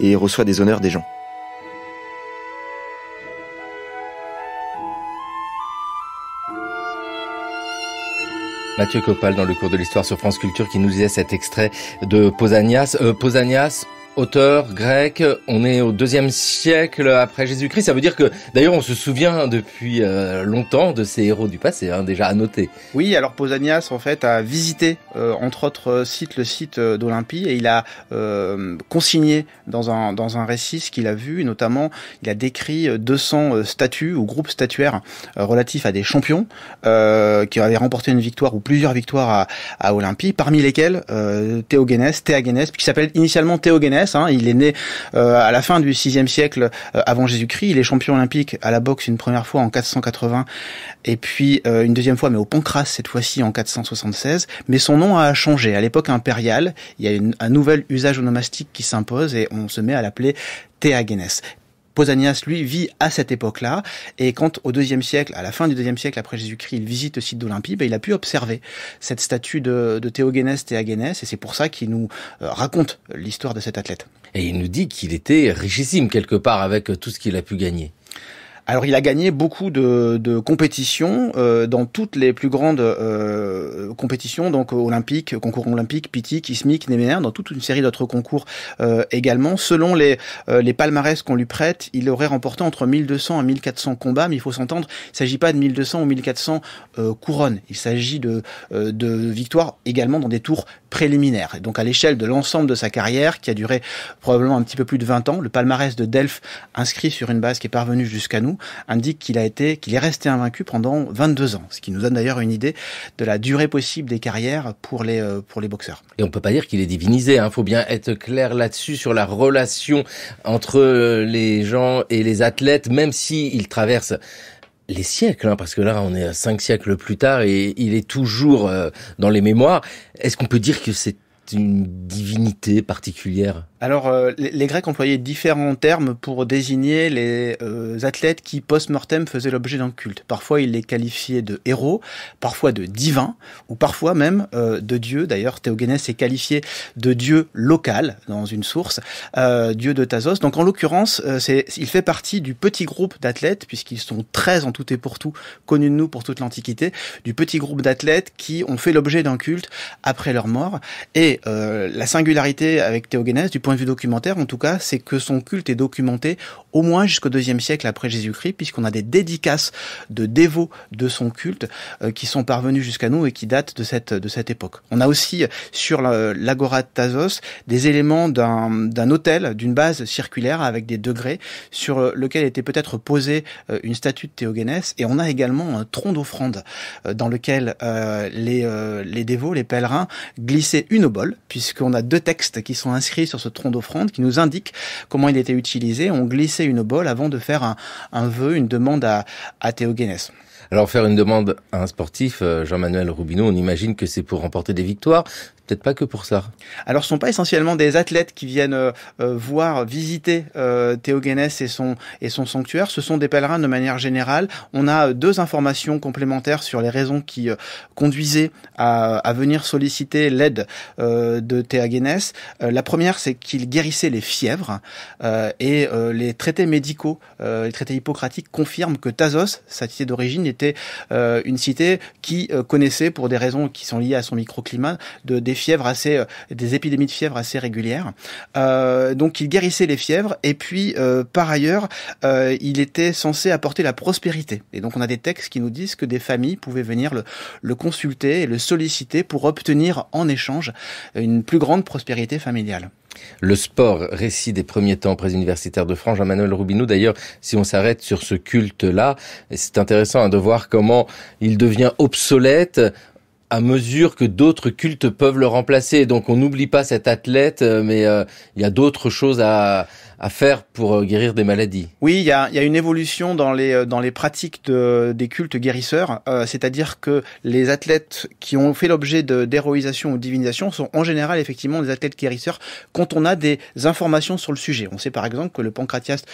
et reçoit des honneurs des gens. Mathieu Copal dans le cours de l'histoire sur France Culture qui nous disait cet extrait de Posanias. Euh, Posanias auteur grec, on est au deuxième siècle après Jésus-Christ, ça veut dire que d'ailleurs on se souvient depuis euh, longtemps de ces héros du passé, hein, déjà à noter. Oui, alors Posanias, en fait a visité euh, entre autres sites euh, le site d'Olympie et il a consigné dans un, dans un récit ce qu'il a vu, notamment il a décrit 200 statues ou groupes statuaires relatifs à des champions qui avaient remporté une victoire ou plusieurs victoires à, à Olympie, parmi lesquels Théogénès, Théagénès, qui s'appelle initialement Théogénès. Hein. Il est né euh, à la fin du VIe siècle euh, avant Jésus-Christ. Il est champion olympique à la boxe une première fois en 480 et puis euh, une deuxième fois, mais au Pancras cette fois-ci en 476. Mais son nom a changé. À l'époque impériale, il y a un nouvel usage onomastique qui s'impose et on se met à l'appeler Théagenes. Posanias, lui, vit à cette époque-là, et quand au deuxième siècle, à la fin du deuxième siècle après Jésus-Christ, il visite le site d'Olympie, ben, il a pu observer cette statue de, de Théogénès Théagénès, et c'est pour ça qu'il nous euh, raconte l'histoire de cet athlète. Et il nous dit qu'il était richissime quelque part avec tout ce qu'il a pu gagner. Alors il a gagné beaucoup de, de compétitions euh, dans toutes les plus grandes euh, compétitions, donc olympiques, concours olympiques, PITIC, ISMIC, néménère, dans toute une série d'autres concours euh, également. Selon les, les palmarès qu'on lui prête, il aurait remporté entre 1200 et 1400 combats, mais il faut s'entendre, il ne s'agit pas de 1200 ou 1400 couronnes, il s'agit de, de victoires également dans des tours préliminaires. donc à l'échelle de l'ensemble de sa carrière, qui a duré probablement un petit peu plus de 20 ans, le palmarès de Delphes inscrit sur une base qui est parvenue jusqu'à nous, indique qu'il a été, qu'il est resté invaincu pendant 22 ans, ce qui nous donne d'ailleurs une idée de la durée possible des carrières pour les euh, pour les boxeurs. Et on peut pas dire qu'il est divinisé. Il hein. faut bien être clair là-dessus sur la relation entre euh, les gens et les athlètes, même si ils traversent les siècles, hein, parce que là on est à cinq siècles plus tard et il est toujours euh, dans les mémoires. Est-ce qu'on peut dire que c'est une divinité particulière Alors, euh, les, Grecs employaient différents termes pour désigner les euh, athlètes qui, post-mortem, faisaient l'objet d'un culte. Parfois, ils les qualifiaient de héros, parfois de divins, ou parfois même euh, de dieux. D'ailleurs, Théogénès est qualifié de dieu local dans une source, dieu de Thasos. Donc, en l'occurrence, il fait partie du petit groupe d'athlètes, puisqu'ils sont très, en tout et pour tout, connus de nous pour toute l'Antiquité, du petit groupe d'athlètes qui ont fait l'objet d'un culte après leur mort. Et euh, la singularité avec Théogénèse, du point de vue documentaire en tout cas, c'est que son culte est documenté au moins jusqu'au deuxième siècle après Jésus-Christ, puisqu'on a des dédicaces de dévots de son culte euh, qui sont parvenus jusqu'à nous et qui datent de cette, de cette époque. On a aussi sur l'agora de Thasos des éléments d'un hôtel, d'une base circulaire avec des degrés, sur euh, lequel était peut-être posée une statue de Théogénès, et on a également un tronc d'offrande dans lequel les, les dévots, les pèlerins, glissaient une bord puisqu'on a deux textes qui sont inscrits sur ce tronc d'offrande qui nous indiquent comment il était utilisé. On glissait une bole avant de faire un, vœu, une demande à, à Guénès. Alors faire une demande à un sportif, euh, Jean-Manuel Roubineau, on imagine que c'est pour remporter des victoires peut pas que pour ça. Alors, ce sont pas essentiellement des athlètes qui viennent euh, euh, voir, visiter euh, et son, et son sanctuaire. Ce sont des pèlerins de manière générale. On a euh, deux informations complémentaires sur les raisons qui conduisaient à, à, venir solliciter l'aide de Théogenès. la première, c'est qu'il guérissait les fièvres et les traités médicaux, les traités hippocratiques confirment que Thasos, sa cité d'origine, était une cité qui connaissait, pour des raisons qui sont liées à son microclimat, de, des assez, euh, des épidémies de fièvre assez régulières. Euh, donc il guérissait les fièvres et puis euh, par ailleurs il était censé apporter la prospérité. Et donc on a des textes qui nous disent que des familles pouvaient venir le, consulter et le solliciter pour obtenir en échange une plus grande prospérité familiale. Le sport, récit des premiers temps presse universitaire de France, Jean-Manuel Rubinou. D'ailleurs, si on s'arrête sur ce culte-là, c'est intéressant hein, de voir comment il devient obsolète à mesure que d'autres cultes peuvent le remplacer. Donc on n'oublie pas cet athlète, euh, mais euh, il y a d'autres choses à, à faire pour euh, guérir des maladies. Oui, il y a, il y a une évolution dans les, dans les pratiques de, des cultes guérisseurs, c'est-à-dire que les athlètes qui ont fait l'objet d'héroïsation ou de divinisation sont en général effectivement des athlètes guérisseurs quand on a des informations sur le sujet. On sait par exemple que le pancratiaste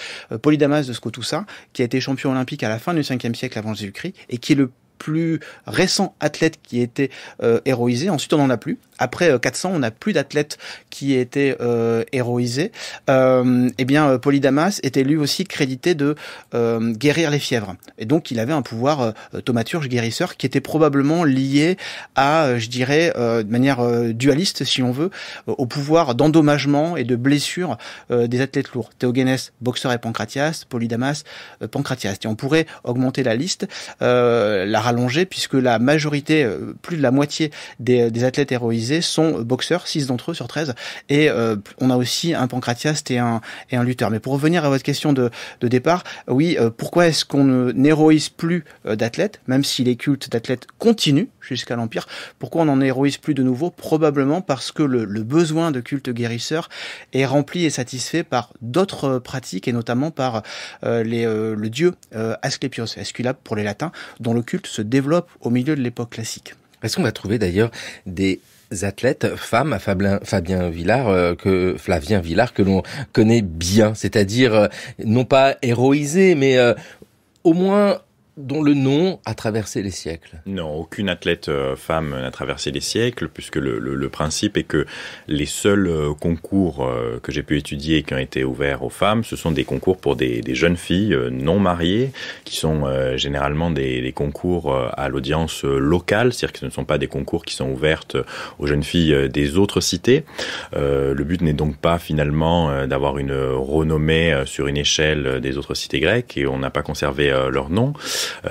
Polydamas de Scotusa, qui a été champion olympique à la fin du 5e siècle avant Jésus-Christ et qui est le plus récents athlètes qui étaient été euh, héroïsés. Ensuite, on n'en a plus. Après 400, euh, on n'a plus d'athlètes qui étaient euh, héroïsés. Euh, eh bien, Polydamas était lui aussi crédité de guérir les fièvres. Et donc, il avait un pouvoir thaumaturge guérisseur qui était probablement lié à, je dirais, de manière dualiste, si on veut, au pouvoir d'endommagement et de blessure des athlètes lourds. Théogénès, boxeur et pancratias, Polydamas, pancratias. Et on pourrait augmenter la liste. la allongé puisque la majorité, euh, plus de la moitié des, euh, athlètes héroïsés sont euh, boxeurs, 6 d'entre eux sur 13, et on a aussi un pancratiaste et un, et un lutteur. Mais pour revenir à votre question de, départ, oui, pourquoi est-ce qu'on n'héroïse plus d'athlètes, même si les cultes d'athlètes continuent jusqu'à l'Empire. Pourquoi on n'en héroïse plus de nouveau Probablement parce que le, besoin de culte guérisseur est rempli et satisfait par d'autres euh, pratiques et notamment par euh, les, euh, le dieu Asclepios, Esculape pour les latins, dont le culte se développe au milieu de l'époque classique. Est-ce qu'on va trouver d'ailleurs des athlètes femmes à Fabien, Villard que Flavien Villard que l'on connaît bien, c'est-à-dire non pas héroïsés, mais au moins dont le nom a traversé les siècles. Non, aucune athlète euh, femme n'a traversé les siècles, puisque le, principe est que les seuls euh, concours euh, que j'ai pu étudier et qui ont été ouverts aux femmes, ce sont des concours pour des, jeunes filles non mariées, qui sont généralement des, concours à l'audience locale, c'est-à-dire que ce ne sont pas des concours qui sont ouverts aux jeunes filles des autres cités. le but n'est donc pas finalement d'avoir une renommée sur une échelle des autres cités grecques, et on n'a pas conservé leur nom.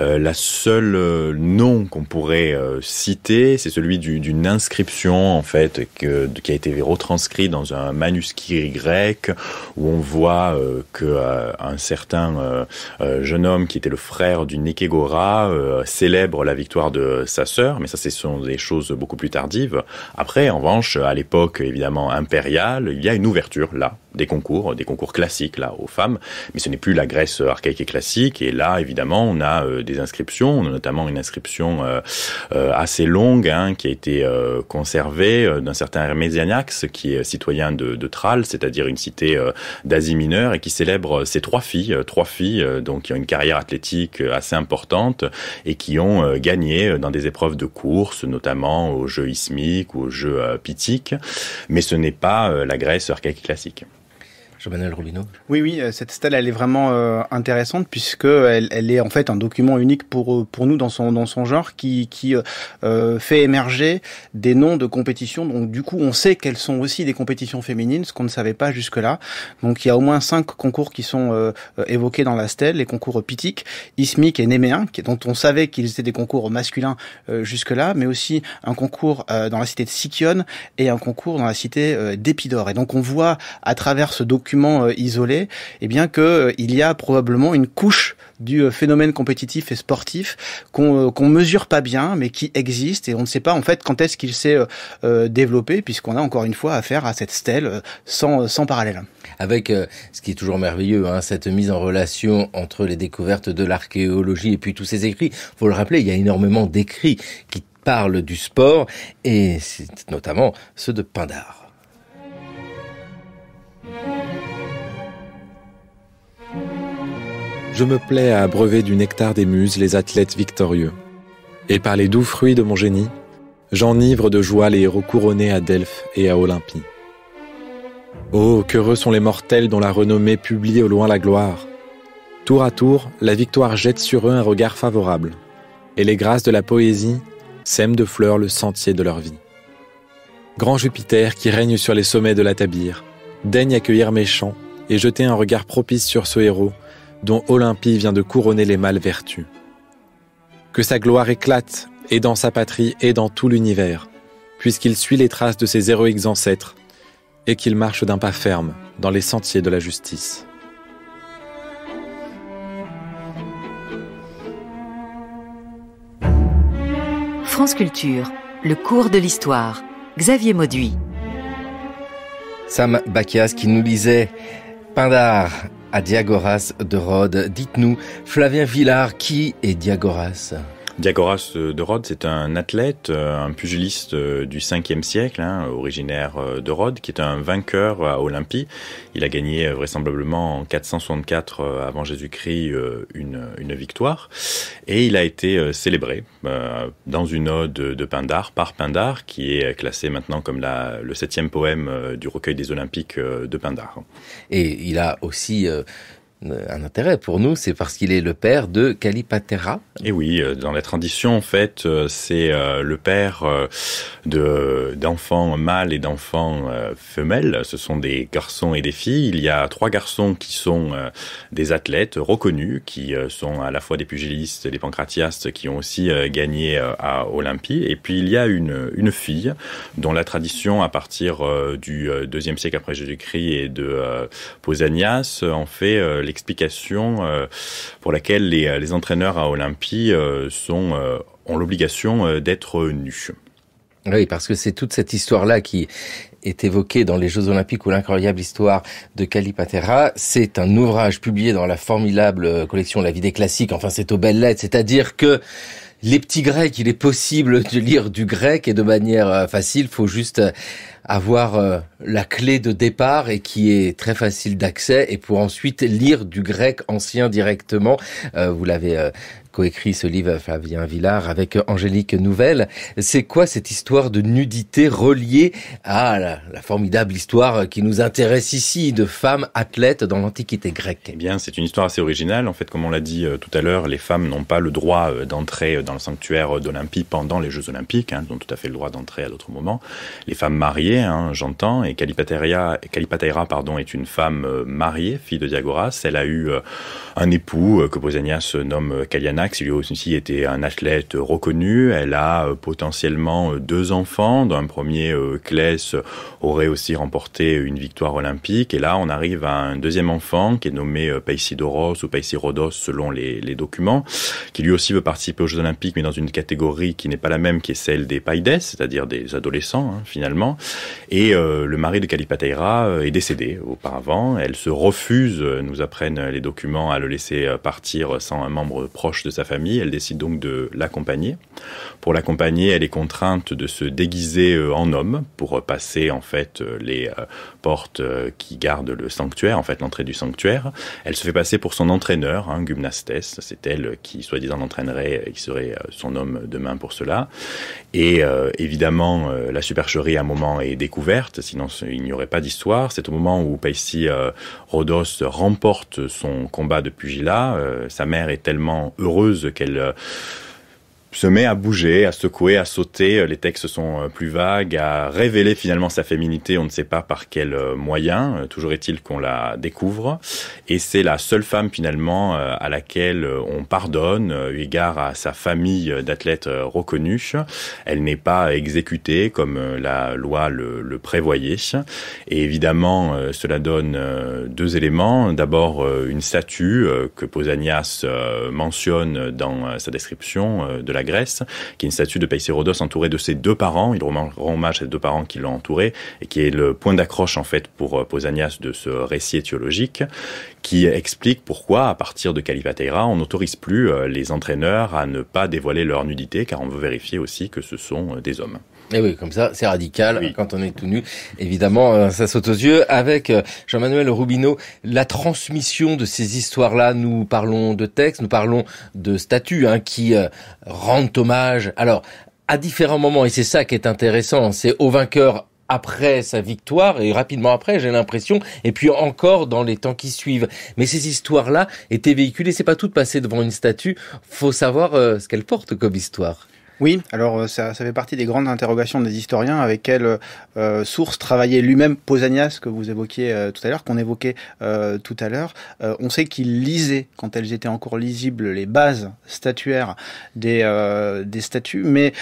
Euh, la seule euh, nom qu'on pourrait euh, citer, c'est celui d'une inscription en fait qui a été retranscrite dans un manuscrit grec où on voit qu'un certain jeune homme qui était le frère du Nikegora célèbre la victoire de sa sœur, mais ça ce sont des choses beaucoup plus tardives. Après, en revanche, à l'époque évidemment impériale, il y a une ouverture là des concours, des concours classiques là aux femmes, mais ce n'est plus la Grèce archaïque et classique. Et là, évidemment, on a euh, des inscriptions, notamment une inscription euh, euh, assez longue hein, qui a été conservée d'un certain Hermésianax, qui est citoyen de, de c'est-à-dire une cité d'Asie mineure, et qui célèbre ses trois filles, trois filles donc qui ont une carrière athlétique assez importante et qui ont gagné dans des épreuves de course, notamment aux Jeux ismiques ou aux Jeux pythiques. Mais ce n'est pas la Grèce archaïque classique jean Oui, oui, euh, cette stèle, elle est vraiment euh, intéressante puisque elle est en fait un document unique pour, euh, pour nous dans son, dans son genre qui, qui fait émerger des noms de compétitions. Donc, du coup, on sait qu'elles sont aussi des compétitions féminines, ce qu'on ne savait pas jusque-là. Donc, il y a au moins cinq concours qui sont évoqués dans la stèle, les concours Pitik, Ismique et Néméen, dont on savait qu'ils étaient des concours masculins jusque-là, mais aussi un concours dans la cité de Sikion et un concours dans la cité d'Épidore. Et donc, on voit à travers ce document euh, isolé, et eh bien que euh, il y a probablement une couche du euh, phénomène compétitif et sportif qu'on mesure pas bien, mais qui existe et on ne sait pas en fait quand est-ce qu'il s'est développé, puisqu'on a encore une fois affaire à cette stèle sans, parallèle. Avec ce qui est toujours merveilleux, hein, cette mise en relation entre les découvertes de l'archéologie et puis tous ces écrits. Faut le rappeler, il y a énormément d'écrits qui parlent du sport et notamment ceux de Pindar. je me plais à abreuver du nectar des muses les athlètes victorieux. Et par les doux fruits de mon génie, j'enivre de joie les héros couronnés à Delphes et à Olympie. Oh, qu'heureux sont les mortels dont la renommée publie au loin la gloire. Tour à tour, la victoire jette sur eux un regard favorable, et les grâces de la poésie sèment de fleurs le sentier de leur vie. Grand Jupiter qui règne sur les sommets de la Tabire, daigne accueillir mes chants et jeter un regard propice sur ce héros dont Olympie vient de couronner les mâles vertus. Que sa gloire éclate, et dans sa patrie, et dans tout l'univers, puisqu'il suit les traces de ses héroïques ancêtres, et qu'il marche d'un pas ferme dans les sentiers de la justice. France Culture, le cours de l'histoire. Xavier Mauduit. Sam Bakias qui nous lisait Pindar, à Diagoras de Rhodes. Dites-nous, Flavien Villard, qui est Diagoras Diagoras de Rhodes c'est un athlète, euh, un pugiliste euh, du 5e siècle, hein, originaire euh, de Rhodes, qui est un vainqueur à Olympie. Il a gagné vraisemblablement en 464 avant Jésus-Christ une, victoire. Et il a été célébré dans une ode de Pindar, par Pindar, qui est classé maintenant comme la, le septième poème du recueil des Olympiques de Pindar. Et il a aussi... Euh, un intérêt pour nous, c'est parce qu'il est le père de Calipatera. Et oui, euh, dans la tradition, en fait, euh, c'est le père de d'enfants mâles et d'enfants femelles. Ce sont des garçons et des filles. Il y a trois garçons qui sont des athlètes reconnus, qui sont à la fois des pugilistes, des pancratiastes, qui ont aussi gagné à Olympie. Et puis il y a une, fille dont la tradition, à partir du deuxième siècle après Jésus-Christ et de Posanias en fait l'explication euh, pour laquelle euh, les, entraîneurs à Olympie euh, sont, ont l'obligation d'être nus. Oui, parce que c'est toute cette histoire-là qui est évoquée dans les Jeux Olympiques ou l'incroyable histoire de Calipatera. C'est un ouvrage publié dans la formidable collection La vie des classiques. Enfin, c'est aux belles lettres. C'est-à-dire que les petits grecs, il est possible de lire du grec et de manière euh, facile, faut juste euh, avoir euh, la clé de départ et qui est très facile d'accès et pour ensuite lire du grec ancien directement. vous l'avez coécrit ce livre à Flavien Villard avec Angélique Nouvelle. C'est quoi cette histoire de nudité reliée à la, formidable histoire qui nous intéresse ici de femmes athlètes dans l'Antiquité grecque Eh bien, c'est une histoire assez originale. En fait, comme on l'a dit euh, tout à l'heure, les femmes n'ont pas le droit euh, d'entrer euh, dans le sanctuaire d'Olympie pendant les Jeux Olympiques. Hein, elles ont tout à fait le droit d'entrer à d'autres moments. Les femmes mariées, hein, j'entends, et Calipateria, pardon, est une femme mariée, fille de Diagoras. Elle a eu un époux que se nomme kaliana Max, lui aussi était un athlète reconnu. Elle a euh, potentiellement euh, deux enfants. Dans un premier, Kless euh, aurait aussi remporté une victoire olympique. Et là, on arrive à un deuxième enfant qui est nommé Paisidoros ou Paisirodos selon les, documents, qui lui aussi veut participer aux Jeux olympiques, mais dans une catégorie qui n'est pas la même, qui est celle des Paides, c'est-à-dire des adolescents hein, finalement. Et le mari de Kalipateira est décédé auparavant. Elle se refuse, nous apprennent les documents, à le laisser partir sans un membre proche de sa famille. Elle décide donc de l'accompagner. Pour l'accompagner, elle est contrainte de se déguiser euh, en homme pour euh, passer en fait euh, les porte euh, qui garde le sanctuaire, en fait l'entrée du sanctuaire, elle se fait passer pour son entraîneur, hein, Gymnastes, c'est elle euh, qui soi-disant entraînerait, et euh, qui serait son homme de main pour cela. Et évidemment, la supercherie à un moment est découverte, sinon il n'y aurait pas d'histoire. C'est au moment où Paisy rodos Rhodos remporte son combat de Pugila, sa mère est tellement heureuse qu'elle se met à bouger, à secouer, à sauter. Euh, les textes sont euh, plus vagues, à révéler finalement sa féminité. On ne sait pas par quel euh, moyen. Toujours est-il qu'on la découvre. Et c'est la seule femme finalement à laquelle on pardonne, égard à sa famille d'athlètes reconnus. Elle n'est pas exécutée comme la loi le, prévoyait. Et évidemment, cela donne deux éléments. D'abord, une statue que Posanias mentionne dans sa description de la Grèce, qui est une statue de Païsérodos entourée de ses deux parents. Il rend hommage à ses deux parents qui l'ont entouré et qui est le point d'accroche en fait pour euh, Posanias de ce récit éthiologique, qui explique pourquoi à partir de Calipateira on n'autorise plus euh, les entraîneurs à ne pas dévoiler leur nudité car on veut vérifier aussi que ce sont euh, des hommes. Et eh oui, comme ça, c'est radical quand on est tout nu. Évidemment, euh, ça saute aux yeux. Avec euh, Jean-Manuel Rubineau, la transmission de ces histoires-là, nous parlons de textes, nous parlons de statues hein, qui euh, rendent hommage. Alors, à différents moments, et c'est ça qui est intéressant, c'est au vainqueur après sa victoire et rapidement après, j'ai l'impression, et puis encore dans les temps qui suivent. Mais ces histoires-là étaient véhiculées, c'est pas tout de passer devant une statue, faut savoir ce qu'elle porte comme histoire. Oui, alors euh, ça, fait partie des grandes interrogations des historiens avec quelle euh, euh source travaillait lui-même Posanias, que vous évoquiez euh, tout à l'heure, qu'on évoquait tout à l'heure. on sait qu'il lisait, quand elles étaient encore lisibles, les bases statuaires des, des statues, mais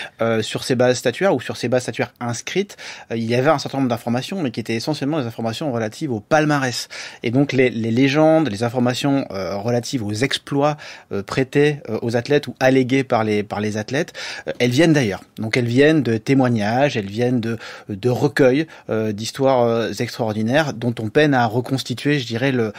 sur ces bases statuaires ou sur ces bases statuaires inscrites, il y avait un certain nombre d'informations, mais qui étaient essentiellement des informations relatives au palmarès. Et donc les, légendes, les informations relatives aux exploits prêtés aux athlètes ou allégués par les, par les athlètes, euh, elles viennent d'ailleurs. Donc elles viennent de témoignages, elles viennent de, de recueils euh, d'histoires euh, extraordinaires dont on peine à reconstituer, je dirais, le,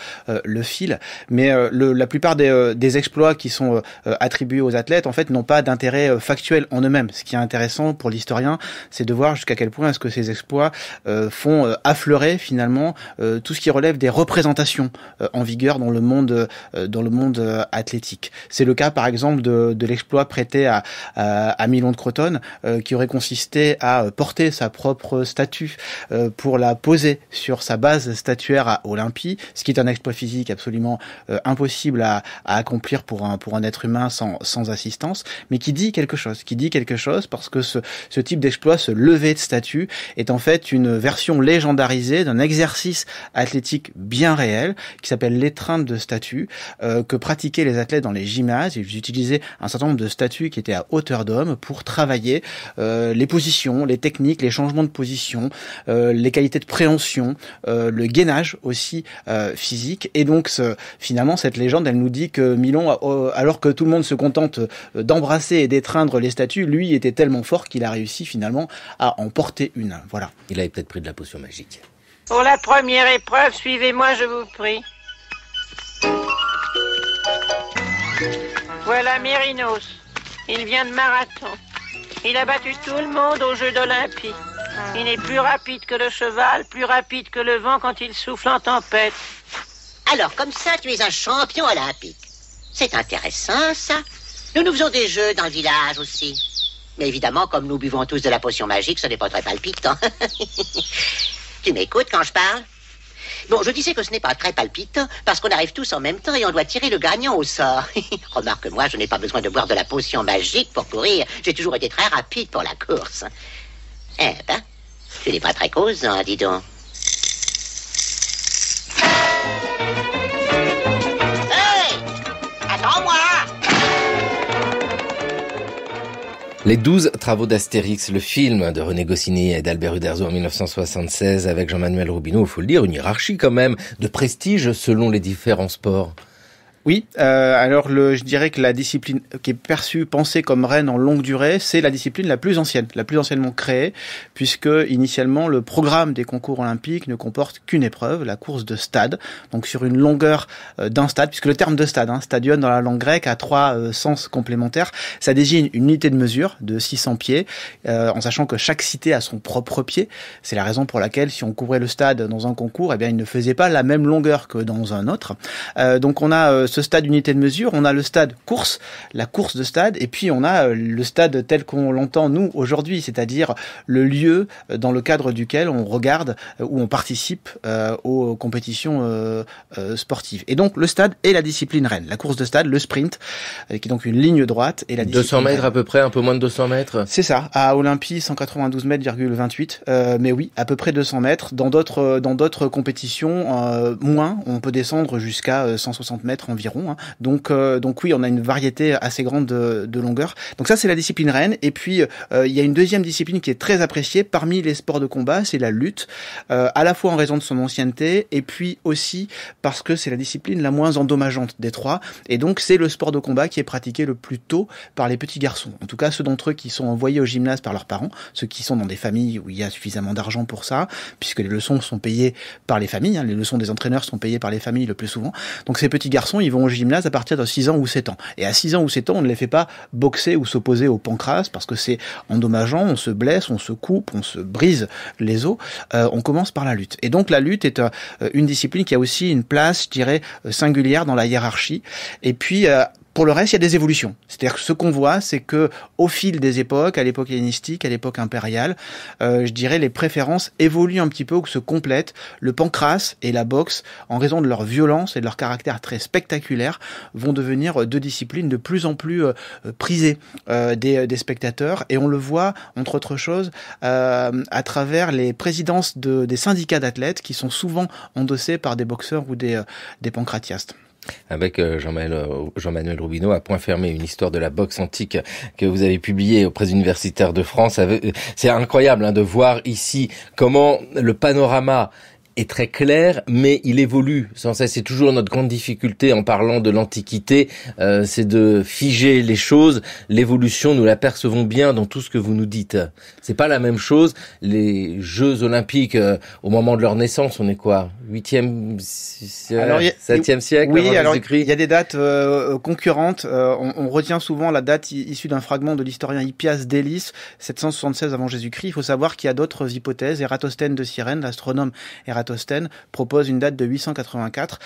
le fil. Mais la plupart des, des, exploits qui sont attribués aux athlètes, en fait, n'ont pas d'intérêt factuel en eux-mêmes. Ce qui est intéressant pour l'historien, c'est de voir jusqu'à quel point est-ce que ces exploits font affleurer finalement tout ce qui relève des représentations en vigueur dans le monde, dans le monde athlétique. C'est le cas, par exemple, de, de l'exploit prêté à à Milon de Crotonne, euh, qui aurait consisté à euh, porter sa propre statue euh, pour la poser sur sa base statuaire à Olympie, ce qui est un exploit physique absolument impossible à, à, accomplir pour un, pour un être humain sans, sans assistance, mais qui dit quelque chose, qui dit quelque chose parce que ce, ce type d'exploit, ce lever de statue, est en fait une version légendarisée d'un exercice athlétique bien réel qui s'appelle l'étreinte de statue que pratiquaient les athlètes dans les gymnases. Ils utilisaient un certain nombre de statues qui étaient à hauteur d'homme pour travailler euh, les positions, les techniques, les changements de position, euh, les qualités de préhension, euh, le gainage aussi physique. Et donc finalement, cette légende, elle nous dit que Milon, alors que tout le monde se contente d'embrasser et d'étreindre les statues, lui était tellement fort qu'il a réussi finalement à en porter une. Voilà. Il avait peut-être pris de la potion magique. Pour la première épreuve, suivez-moi, je vous prie. Voilà Myrinos. Il vient de marathon. Il a battu tout le monde aux Jeux d'Olympie. Ah. Il est plus rapide que le cheval, plus rapide que le vent quand il souffle en tempête. Alors, comme ça, tu es un champion olympique. C'est intéressant, ça. Nous nous faisons des jeux dans le village aussi. Mais évidemment, comme nous buvons tous de la potion magique, ce n'est pas très palpitant. tu m'écoutes quand je parle Bon, je disais que ce n'est pas très palpitant, parce qu'on arrive tous en même temps et on doit tirer le gagnant au sort. Remarque, moi, je n'ai pas besoin de boire de la potion magique pour courir. J'ai toujours été très rapide pour la course. Eh ben, tu n'es pas très causant, dis donc. Les 12 travaux d'Astérix, le film de René Goscinny et d'Albert Uderzo en 1976 avec Jean-Manuel Robineau, il faut le dire, une hiérarchie quand même de prestige selon les différents sports. Oui, euh, alors le, je dirais que la discipline qui est perçue, pensée comme reine en longue durée, c'est la discipline la plus ancienne, la plus anciennement créée, puisque initialement le programme des concours olympiques ne comporte qu'une épreuve, la course de stade, donc sur une longueur euh, d'un stade, puisque le terme de stade, hein, stadion dans la langue grecque, a trois euh, sens complémentaires, ça désigne une unité de mesure de 600 pieds, euh, en sachant que chaque cité a son propre pied, c'est la raison pour laquelle si on couvrait le stade dans un concours, eh bien il ne faisait pas la même longueur que dans un autre. donc on a ce stade unité de mesure, on a le stade course, la course de stade, et puis on a euh, le stade tel qu'on l'entend nous aujourd'hui, c'est-à-dire le lieu euh, dans le cadre duquel on regarde euh, ou on participe aux compétitions sportives. Et donc le stade est la discipline reine, la course de stade, le sprint, qui est donc une ligne droite et la 200 mètres à peu près, un peu moins de 200 mètres. C'est ça, à Olympie 192 mètres 28, mais oui, à peu près 200 mètres. Dans d'autres dans d'autres compétitions moins, on peut descendre jusqu'à 160 mètres environ Hein. Donc, euh, donc oui, on a une variété assez grande de, longueur. Donc ça, c'est la discipline reine. Et puis, euh, il y a une deuxième discipline qui est très appréciée parmi les sports de combat, c'est la lutte, euh, à la fois en raison de son ancienneté et puis aussi parce que c'est la discipline la moins endommageante des trois. Et donc, c'est le sport de combat qui est pratiqué le plus tôt par les petits garçons. En tout cas, ceux d'entre eux qui sont envoyés au gymnase par leurs parents, ceux qui sont dans des familles où il y a suffisamment d'argent pour ça, puisque les leçons sont payées par les familles, hein. les leçons des entraîneurs sont payées par les familles le plus souvent. Donc ces petits garçons, ils vont au gymnase à partir de 6 ans ou 7 ans. Et à 6 ans ou 7 ans, on ne les fait pas boxer ou s'opposer au pancras parce que c'est endommageant, on se blesse, on se coupe, on se brise les os. Euh, on commence par la lutte. Et donc la lutte est euh, une discipline qui a aussi une place, je dirais, euh, singulière dans la hiérarchie. Et puis, pour le reste, il y a des évolutions. C'est-à-dire que ce qu'on voit, c'est que au fil des époques, à l'époque hellénistique, à l'époque impériale, euh, je dirais les préférences évoluent un petit peu ou se complètent. Le pancras et la boxe, en raison de leur violence et de leur caractère très spectaculaire, vont devenir deux disciplines de plus en plus euh, prisées euh, des, spectateurs. Et on le voit, entre autres choses, à travers les présidences des syndicats d'athlètes qui sont souvent endossés par des boxeurs ou des, des pancratiastes avec euh, Jean-Manuel, euh, jean à point fermé, une histoire de la boxe antique que vous avez publiée auprès universitaires de France. Euh, c'est incroyable hein, de voir ici comment le panorama est très clair, mais il évolue sans cesse. C'est toujours notre grande difficulté en parlant de l'Antiquité, c'est de figer les choses. L'évolution, nous l'apercevons bien dans tout ce que vous nous dites. C'est pas la même chose. Les Jeux Olympiques, au moment de leur naissance, on est quoi 8e, 7e siècle oui, alors, Il y a des dates euh, concurrentes. Euh, on, retient souvent la date issue d'un fragment de l'historien Hippias d'Élis, 776 avant Jésus-Christ. Il faut savoir qu'il y a d'autres hypothèses. Eratosthène de Cyrène, l'astronome Eratosthène, propose une date de 884.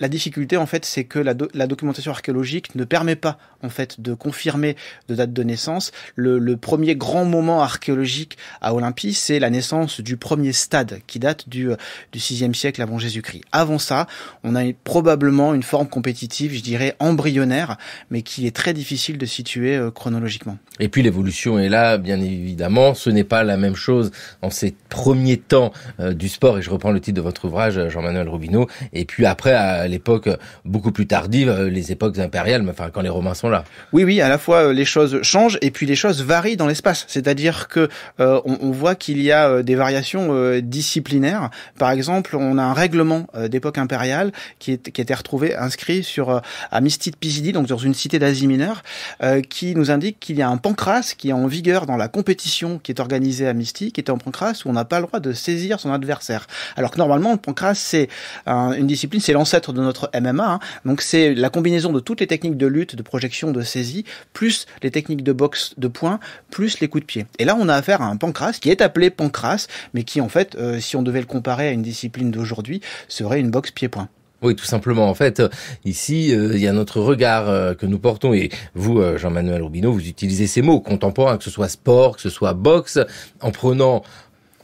la difficulté, en fait, c'est que la, documentation archéologique ne permet pas, en fait, de confirmer de date de naissance. Le, premier grand moment archéologique à Olympie, c'est la naissance du premier stade qui date du, euh, du 6e siècle avant Jésus-Christ. Avant ça, on a probablement une forme compétitive, je dirais embryonnaire, mais qui est très difficile de situer euh, chronologiquement. Et puis l'évolution est là, bien évidemment. Ce n'est pas la même chose en ces premiers temps euh, du sport, et je reprends le titre de votre ouvrage, euh, Jean-Manuel Robineau, et puis après, à l'époque beaucoup plus tardive, les époques impériales, enfin quand les Romains sont là. Oui, oui, à la fois les choses changent, et puis les choses varient dans l'espace. C'est-à-dire que on, voit qu'il y a des variations disciplinaires. Par exemple, on a un règlement euh, d'époque impériale qui, est, qui était retrouvé inscrit sur euh, à de pisidi donc dans une cité d'Asie mineure, euh, qui nous indique qu'il y a un pancras qui est en vigueur dans la compétition qui est organisée à Misti, qui était en pancras où on n'a pas le droit de saisir son adversaire. Alors que normalement, le pancras, c'est une discipline, c'est l'ancêtre de notre MMA. Hein. Donc c'est la combinaison de toutes les techniques de lutte, de projection, de saisie, plus les techniques de boxe de poing, plus les coups de pied. Et là, on a affaire à un pancras qui est appelé pancras, mais qui en fait, si on devait le comparer à une discipline d'aujourd'hui, serait une boxe pied-point. Oui, tout simplement. En fait, euh, ici, euh, il y a notre regard euh, que nous portons. Et vous, Jean-Manuel Robineau, vous utilisez ces mots contemporains, que ce soit sport, que ce soit boxe, en prenant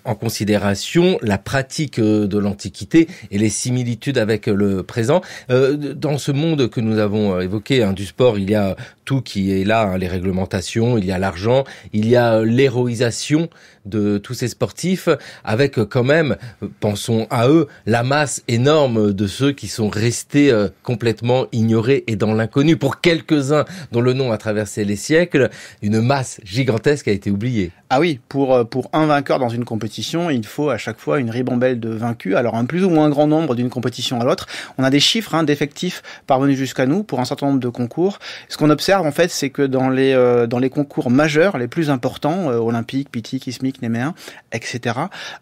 en considération la pratique euh, de l'Antiquité et les similitudes avec euh, le présent. Euh, dans ce monde que nous avons évoqué hein, du sport, il y a tout qui est là, hein, les réglementations, il y a l'argent, il y a l'héroïsation de tous ces sportifs, avec quand même, pensons à eux, la masse énorme de ceux qui sont restés complètement ignorés et dans l'inconnu. Pour quelques-uns dont le nom a traversé les siècles, une masse gigantesque a été oubliée. Ah oui, pour, pour un vainqueur dans une compétition, il faut à chaque fois une ribambelle de vaincus, alors un plus ou moins grand nombre d'une compétition à l'autre. On a des chiffres hein, d'effectifs parvenus jusqu'à nous pour un certain nombre de concours. Ce qu'on observe en fait, c'est que dans les, euh, dans les concours majeurs, les plus importants, euh, olympiques, pitiques, ismiques, néméens, etc.,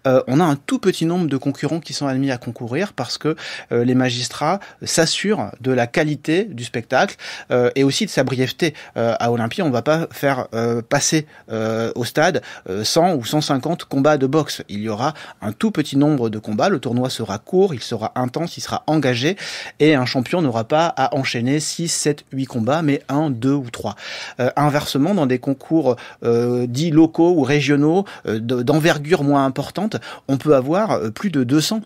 euh, on a un tout petit nombre de concurrents qui sont admis à concourir parce que les magistrats s'assurent de la qualité du spectacle et aussi de sa brièveté. à Olympie, on ne va pas faire passer au stade 100 ou 150 combats de il y aura un tout petit nombre de combats, le tournoi sera court, il sera intense, il sera engagé, et un champion n'aura pas à enchaîner 6, 7, 8 combats, mais 1, 2 ou 3. Euh, inversement, dans des concours euh, dits locaux ou régionaux, euh, d'envergure moins importante, on peut avoir plus de 200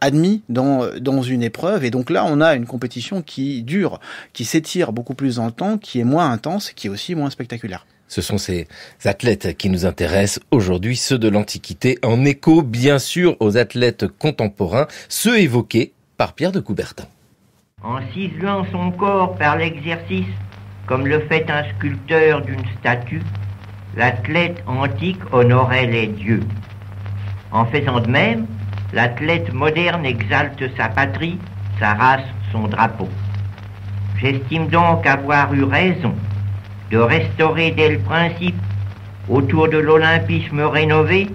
admis dans, dans une épreuve, et donc là, on a une compétition qui dure, qui s'étire beaucoup plus en temps, qui est moins intense, qui est aussi moins spectaculaire. Ce sont ces athlètes qui nous intéressent aujourd'hui, ceux de l'Antiquité, en écho bien sûr aux athlètes contemporains, ceux évoqués par Pierre de Coubertin. En ciselant son corps par l'exercice, comme le fait un sculpteur d'une statue, l'athlète antique honorait les dieux. En faisant de même, l'athlète moderne exalte sa patrie, sa race, son drapeau. J'estime donc avoir eu raison de restaurer dès le principe, autour de l'olympisme rénové,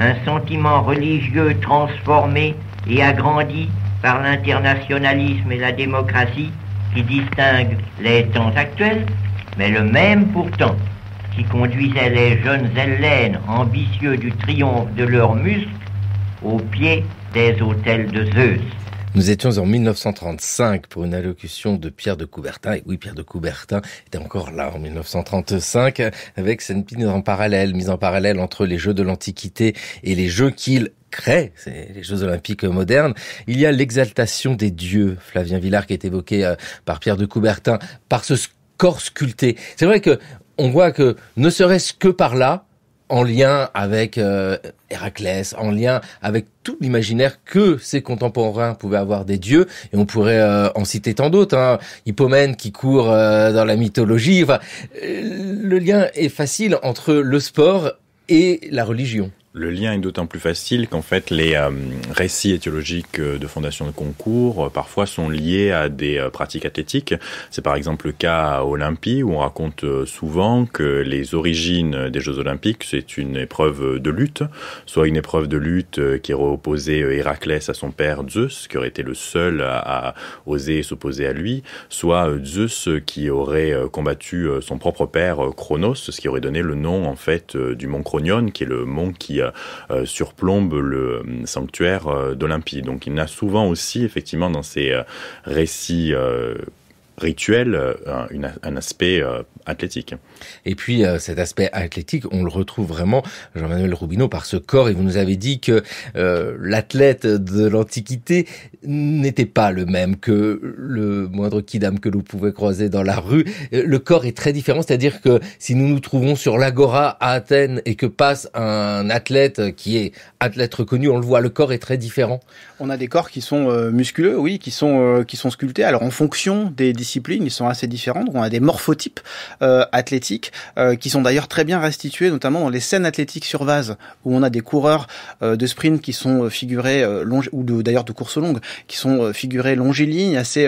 un sentiment religieux transformé et agrandi par l'internationalisme et la démocratie qui distingue les temps actuels, mais le même pourtant qui conduisait les jeunes Hellènes ambitieux du triomphe de leurs muscles au pied des autels de Zeus. Nous étions en 1935 pour une allocution de Pierre de Coubertin. Et oui, Pierre de Coubertin était encore là en 1935 avec cette mise en parallèle, mise en parallèle entre les jeux de l'Antiquité et les jeux qu'il crée, les Jeux Olympiques modernes. Il y a l'exaltation des dieux, Flavien Villard, qui est évoqué euh, par Pierre de Coubertin, par ce corps sculpté. C'est vrai que on voit que ne serait-ce que par là, en lien avec euh, Héraclès, en lien avec tout l'imaginaire que ses contemporains pouvaient avoir des dieux, et on pourrait euh, en citer tant d'autres, hein. Hippomène qui court euh, dans la mythologie, enfin, le lien est facile entre le sport et la religion. Le lien est d'autant plus facile qu'en fait les euh, récits étiologiques euh, de fondation de concours euh, parfois sont liés à des pratiques athlétiques. C'est par exemple le cas à Olympie où on raconte souvent que les origines des Jeux olympiques c'est une épreuve de lutte, soit une épreuve de lutte qui aurait opposé Héraclès à son père Zeus qui aurait été le seul à, oser s'opposer à lui, soit Zeus qui aurait combattu son propre père Cronos, ce qui aurait donné le nom en fait du mont Cronion qui est le mont qui euh, euh, surplombe le euh, sanctuaire d'Olympie. Donc il n'a en a souvent aussi effectivement dans ces récits rituel euh, un, aspect euh, athlétique. Et puis euh, cet aspect athlétique, on le retrouve vraiment, Jean-Manuel Rubino par ce corps. Et vous nous avez dit que l'athlète de l'Antiquité n'était pas le même que le moindre kidam que l'on pouvait croiser dans la rue. Le corps est très différent, c'est-à-dire que si nous nous trouvons sur l'agora à Athènes et que passe un athlète qui est athlète reconnu, on le voit, le corps est très différent. On a des corps qui sont musculeux, oui, qui sont qui sont sculptés. Alors en fonction des disciplines, ils sont assez différents. on a des morphotypes euh, athlétiques euh, qui sont d'ailleurs très bien restitués, notamment dans les scènes athlétiques sur vase, où on a des coureurs euh, de sprint qui sont figurés ou d'ailleurs de, courses longues qui sont figurés longilignes, assez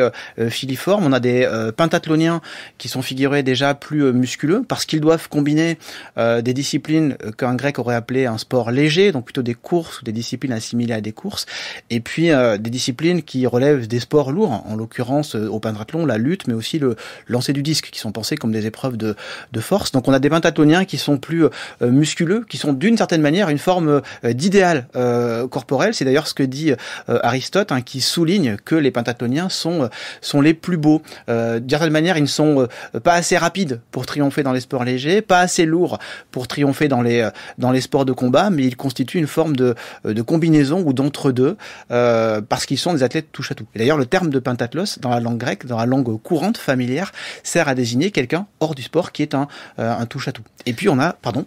filiformes. On a des pentathloniens qui sont figurés déjà plus musculeux parce qu'ils doivent combiner des disciplines qu'un grec aurait appelé un sport léger, donc plutôt des courses ou des disciplines assimilées à des courses, et puis des disciplines qui relèvent des sports lourds, en l'occurrence au pentathlon la lutte, mais aussi le lancer du disque, qui sont pensés comme des épreuves de, de force. Donc on a des pentatoniens qui sont plus euh, musculeux, qui sont d'une certaine manière une forme euh, d'idéal euh, corporel. C'est d'ailleurs ce que dit Aristote, hein, qui souligne que les pentatoniens sont, sont les plus beaux. d'une certaine manière, ils ne sont pas assez rapides pour triompher dans les sports légers, pas assez lourds pour triompher dans les, dans les sports de combat, mais ils constituent une forme de, de combinaison ou d'entre-deux, parce qu'ils sont des athlètes touche à tout. d'ailleurs, le terme de pentathlon dans la langue grecque, dans la langue courante, familière, sert à désigner quelqu'un hors du sport qui est un, euh, un touche-à-tout. Et puis on a, pardon,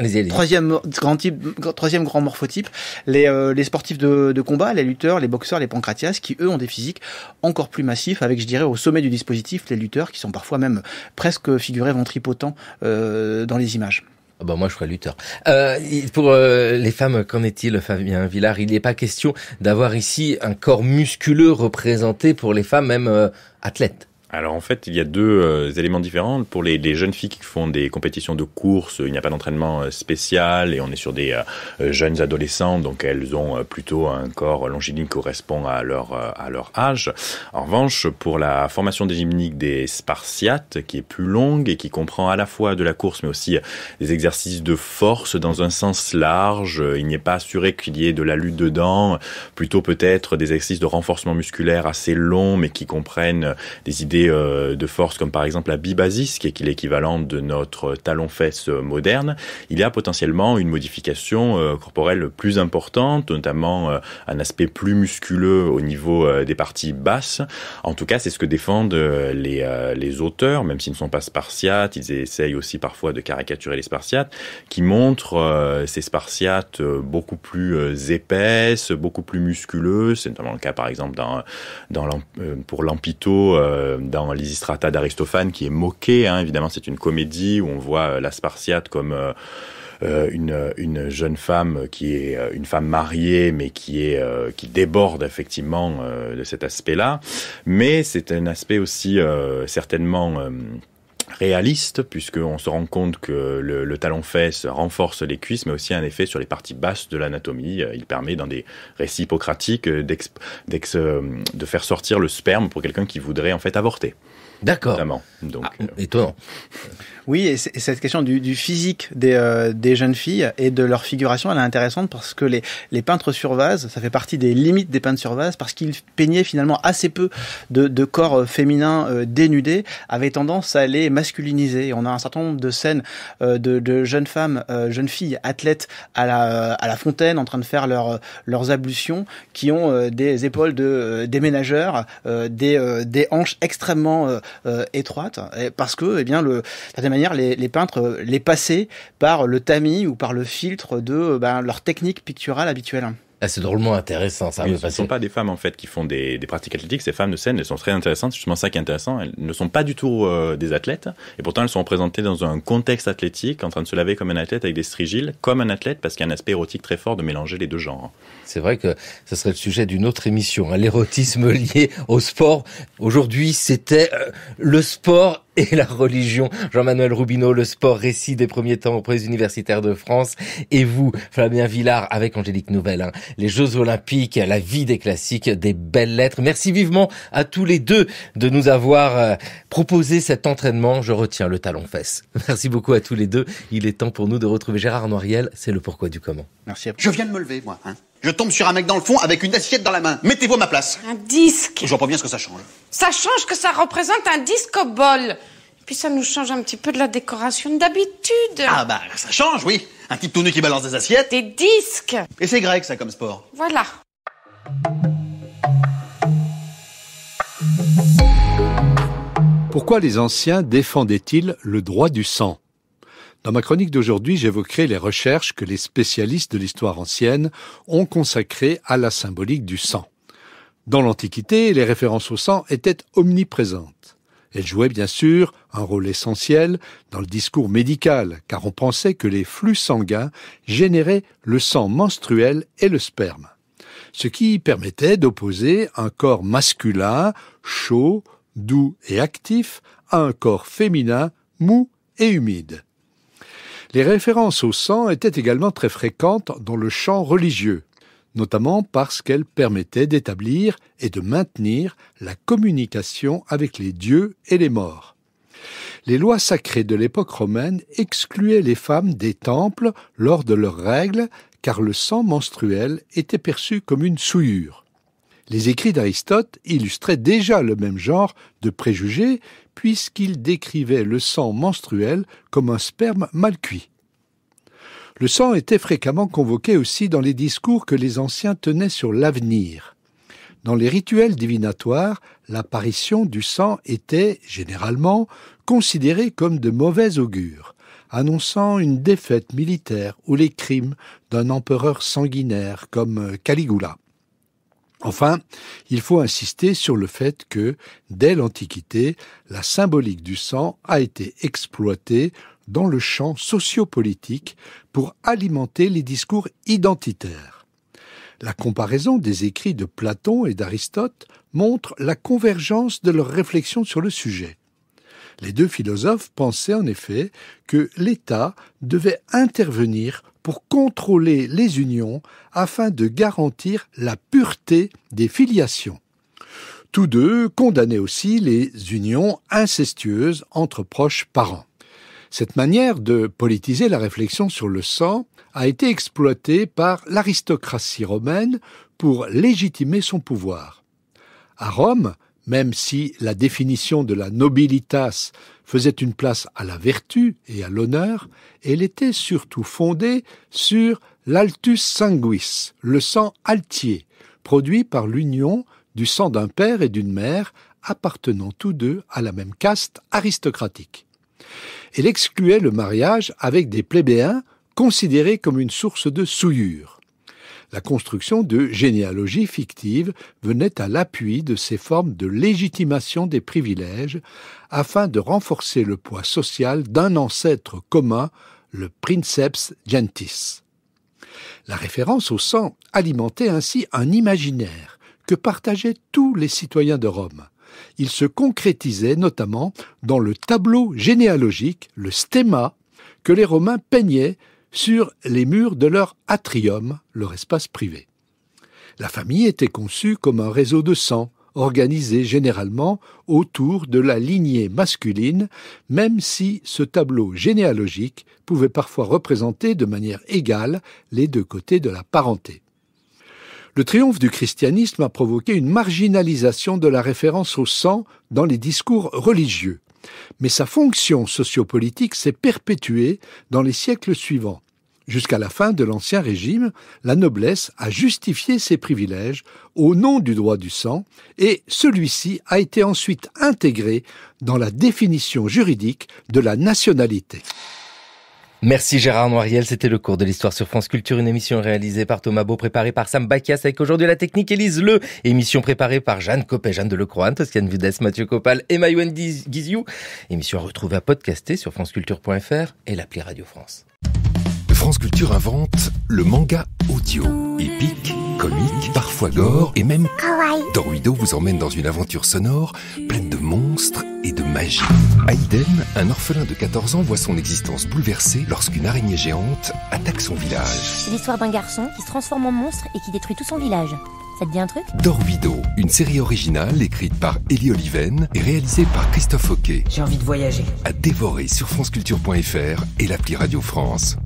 les Troisième grand grand morphotype, les, euh, sportifs de, combat, les lutteurs, les boxeurs, les pancratias, qui eux ont des physiques encore plus massifs, avec je dirais au sommet du dispositif les lutteurs qui sont parfois même presque figurés ventripotents euh, dans les images. Ah bah, moi je ferais lutteur. Euh, pour euh, les femmes, qu'en est-il, Fabien Villard Il n'est pas question d'avoir ici un corps musculeux représenté pour les femmes, même euh, athlètes alors en fait, il y a deux euh, éléments différents. Pour les, jeunes filles qui font des compétitions de course, il n'y a pas d'entraînement euh, spécial et on est sur des euh, jeunes adolescents, donc elles ont plutôt un corps longiligne qui correspond à leur, à leur âge. En revanche, pour la formation des gymniques des Spartiates, qui est plus longue et qui comprend à la fois de la course mais aussi des exercices de force dans un sens large, il n'est pas assuré qu'il y ait de la lutte dedans, plutôt peut-être des exercices de renforcement musculaire assez longs mais qui comprennent des idées euh, de force comme par exemple la bibasis, qui est l'équivalent de notre talon-fesse euh, moderne, il y a potentiellement une modification euh, corporelle plus importante, notamment un aspect plus musculeux au niveau des parties basses. En tout cas, c'est ce que défendent les, auteurs, même s'ils ne sont pas spartiates, ils essayent aussi parfois de caricaturer les spartiates, qui montrent ces spartiates beaucoup plus épaisses, beaucoup plus musculeux. C'est notamment le cas par exemple dans, dans pour Lampito dans l'Isistrata d'Aristophane, qui est moqué. Hein, évidemment, c'est une comédie où on voit euh, la Spartiate comme euh, euh, une, une, jeune femme qui est une femme mariée, mais qui est qui déborde effectivement de cet aspect-là. Mais c'est un aspect aussi certainement réaliste, puisqu'on se rend compte que le, talon-fesse renforce les cuisses, mais aussi un effet sur les parties basses de l'anatomie. Euh, il permet, dans des récits hippocratiques, euh, euh, de faire sortir le sperme pour quelqu'un qui voudrait en fait avorter. D'accord. Donc, ah, euh, Étonnant. Oui, et, cette question du, du physique des, euh, des, jeunes filles et de leur figuration, elle est intéressante parce que les, les, peintres sur vase, ça fait partie des limites des peintres sur vase parce qu'ils peignaient finalement assez peu de, de corps euh, féminins euh, dénudés, avaient tendance à les masculiniser. on a un certain nombre de scènes de, de, jeunes femmes, jeunes filles, athlètes à la, à la fontaine en train de faire leur, leurs ablutions qui ont des épaules de déménageurs, des, des hanches extrêmement euh, étroite, parce que, eh bien, le, certaine manière, les, peintres euh, les passaient par le tamis ou par le filtre de euh, ben, leur technique picturale habituelle. Ah, c'est drôlement intéressant, ça. ce ne sont pas des femmes en fait qui font des, pratiques athlétiques. Ces femmes de scène, elles sont très intéressantes. C'est justement ça qui est intéressant. Elles ne sont pas du tout euh, des athlètes, et pourtant elles sont représentées dans un contexte athlétique, en train de se laver comme un athlète avec des strigiles, comme un athlète, parce qu'il y a un aspect érotique très fort de mélanger les deux genres. C'est vrai que ce serait le sujet d'une autre émission, hein, l'érotisme lié au sport. Aujourd'hui, c'était euh, le sport et la religion. Jean-Manuel Rubineau, le sport, récit des premiers temps auprès des universitaires de France. Et vous, Fabien Villard, avec Angélique Nouvelle, hein. les Jeux Olympiques, la vie des classiques, des belles lettres. Merci vivement à tous les deux de nous avoir euh, proposé cet entraînement. Je retiens le talon-fesse. Merci beaucoup à tous les deux. Il est temps pour nous de retrouver Gérard Noiriel. C'est le pourquoi du comment. Merci. Je viens de me lever, moi. Hein. Je tombe sur un mec dans le fond avec une assiette dans la main. Mettez-vous à ma place. Un disque. Je vois pas bien ce que ça change. Ça change que ça représente un disque au bol. Puis ça nous change un petit peu de la décoration d'habitude. Ah bah ça change, oui. Un type tout nu qui balance des assiettes. Des disques. Et c'est grec ça comme sport. Voilà. Pourquoi les anciens défendaient-ils le droit du sang dans ma chronique d'aujourd'hui, j'évoquerai les recherches que les spécialistes de l'histoire ancienne ont consacrées à la symbolique du sang. Dans l'Antiquité, les références au sang étaient omniprésentes. Elles jouaient bien sûr un rôle essentiel dans le discours médical, car on pensait que les flux sanguins généraient le sang menstruel et le sperme ce qui permettait d'opposer un corps masculin, chaud, doux et actif, à un corps féminin, mou et humide. Les références au sang étaient également très fréquentes dans le champ religieux, notamment parce qu'elles permettaient d'établir et de maintenir la communication avec les dieux et les morts. Les lois sacrées de l'époque romaine excluaient les femmes des temples lors de leurs règles car le sang menstruel était perçu comme une souillure. Les écrits d'Aristote illustraient déjà le même genre de préjugés, puisqu'il décrivait le sang menstruel comme un sperme mal cuit. Le sang était fréquemment convoqué aussi dans les discours que les anciens tenaient sur l'avenir. Dans les rituels divinatoires, l'apparition du sang était, généralement, considérée comme de mauvais augure, annonçant une défaite militaire ou les crimes d'un empereur sanguinaire comme Caligula. Enfin, il faut insister sur le fait que, dès l'Antiquité, la symbolique du sang a été exploitée dans le champ sociopolitique pour alimenter les discours identitaires. La comparaison des écrits de Platon et d'Aristote montre la convergence de leurs réflexions sur le sujet. Les deux philosophes pensaient en effet que l'État devait intervenir pour contrôler les unions afin de garantir la pureté des filiations. Tous deux condamnaient aussi les unions incestueuses entre proches parents. Cette manière de politiser la réflexion sur le sang a été exploitée par l'aristocratie romaine pour légitimer son pouvoir. À Rome, même si la définition de la nobilitas faisait une place à la vertu et à l'honneur, elle était surtout fondée sur l'altus sanguis, le sang altier, produit par l'union du sang d'un père et d'une mère, appartenant tous deux à la même caste aristocratique. Elle excluait le mariage avec des plébéens, considérés comme une source de souillure. La construction de généalogies fictives venait à l'appui de ces formes de légitimation des privilèges afin de renforcer le poids social d'un ancêtre commun, le princeps gentis. La référence au sang alimentait ainsi un imaginaire que partageaient tous les citoyens de Rome. Il se concrétisait notamment dans le tableau généalogique, le stemma, que les Romains peignaient sur les murs de leur atrium, leur espace privé. La famille était conçue comme un réseau de sang, organisé généralement autour de la lignée masculine, même si ce tableau généalogique pouvait parfois représenter de manière égale les deux côtés de la parenté. Le triomphe du christianisme a provoqué une marginalisation de la référence au sang dans les discours religieux, mais sa fonction sociopolitique s'est perpétuée dans les siècles suivants. Jusqu'à la fin de l'Ancien Régime, la noblesse a justifié ses privilèges au nom du droit du sang, et celui-ci a été ensuite intégré dans la définition juridique de la nationalité. Merci Gérard Noiriel, c'était le cours de l'histoire sur France Culture, une émission réalisée par Thomas Beau, préparée par Sam Bakias, avec aujourd'hui la technique Élise Le, émission préparée par Jeanne Copé, Jeanne Delecroix, Toscane Vides, Mathieu Copal et Mayouen Guizou, émission à retrouver à podcaster sur franceculture.fr et l'appli Radio France. France Culture invente le manga audio. Épique, comique, parfois gore et même kawaii. Doruido vous emmène dans une aventure sonore pleine de monstres et de magie. Aiden, un orphelin de 14 ans, voit son existence bouleversée lorsqu'une araignée géante attaque son village. C'est l'histoire d'un garçon qui se transforme en monstre et qui détruit tout son village. Ça te dit un truc Dorvido, une série originale écrite par ellie Oliven et réalisée par Christophe Hockey. J'ai envie de voyager. À dévorer sur franceculture.fr et l'appli Radio France.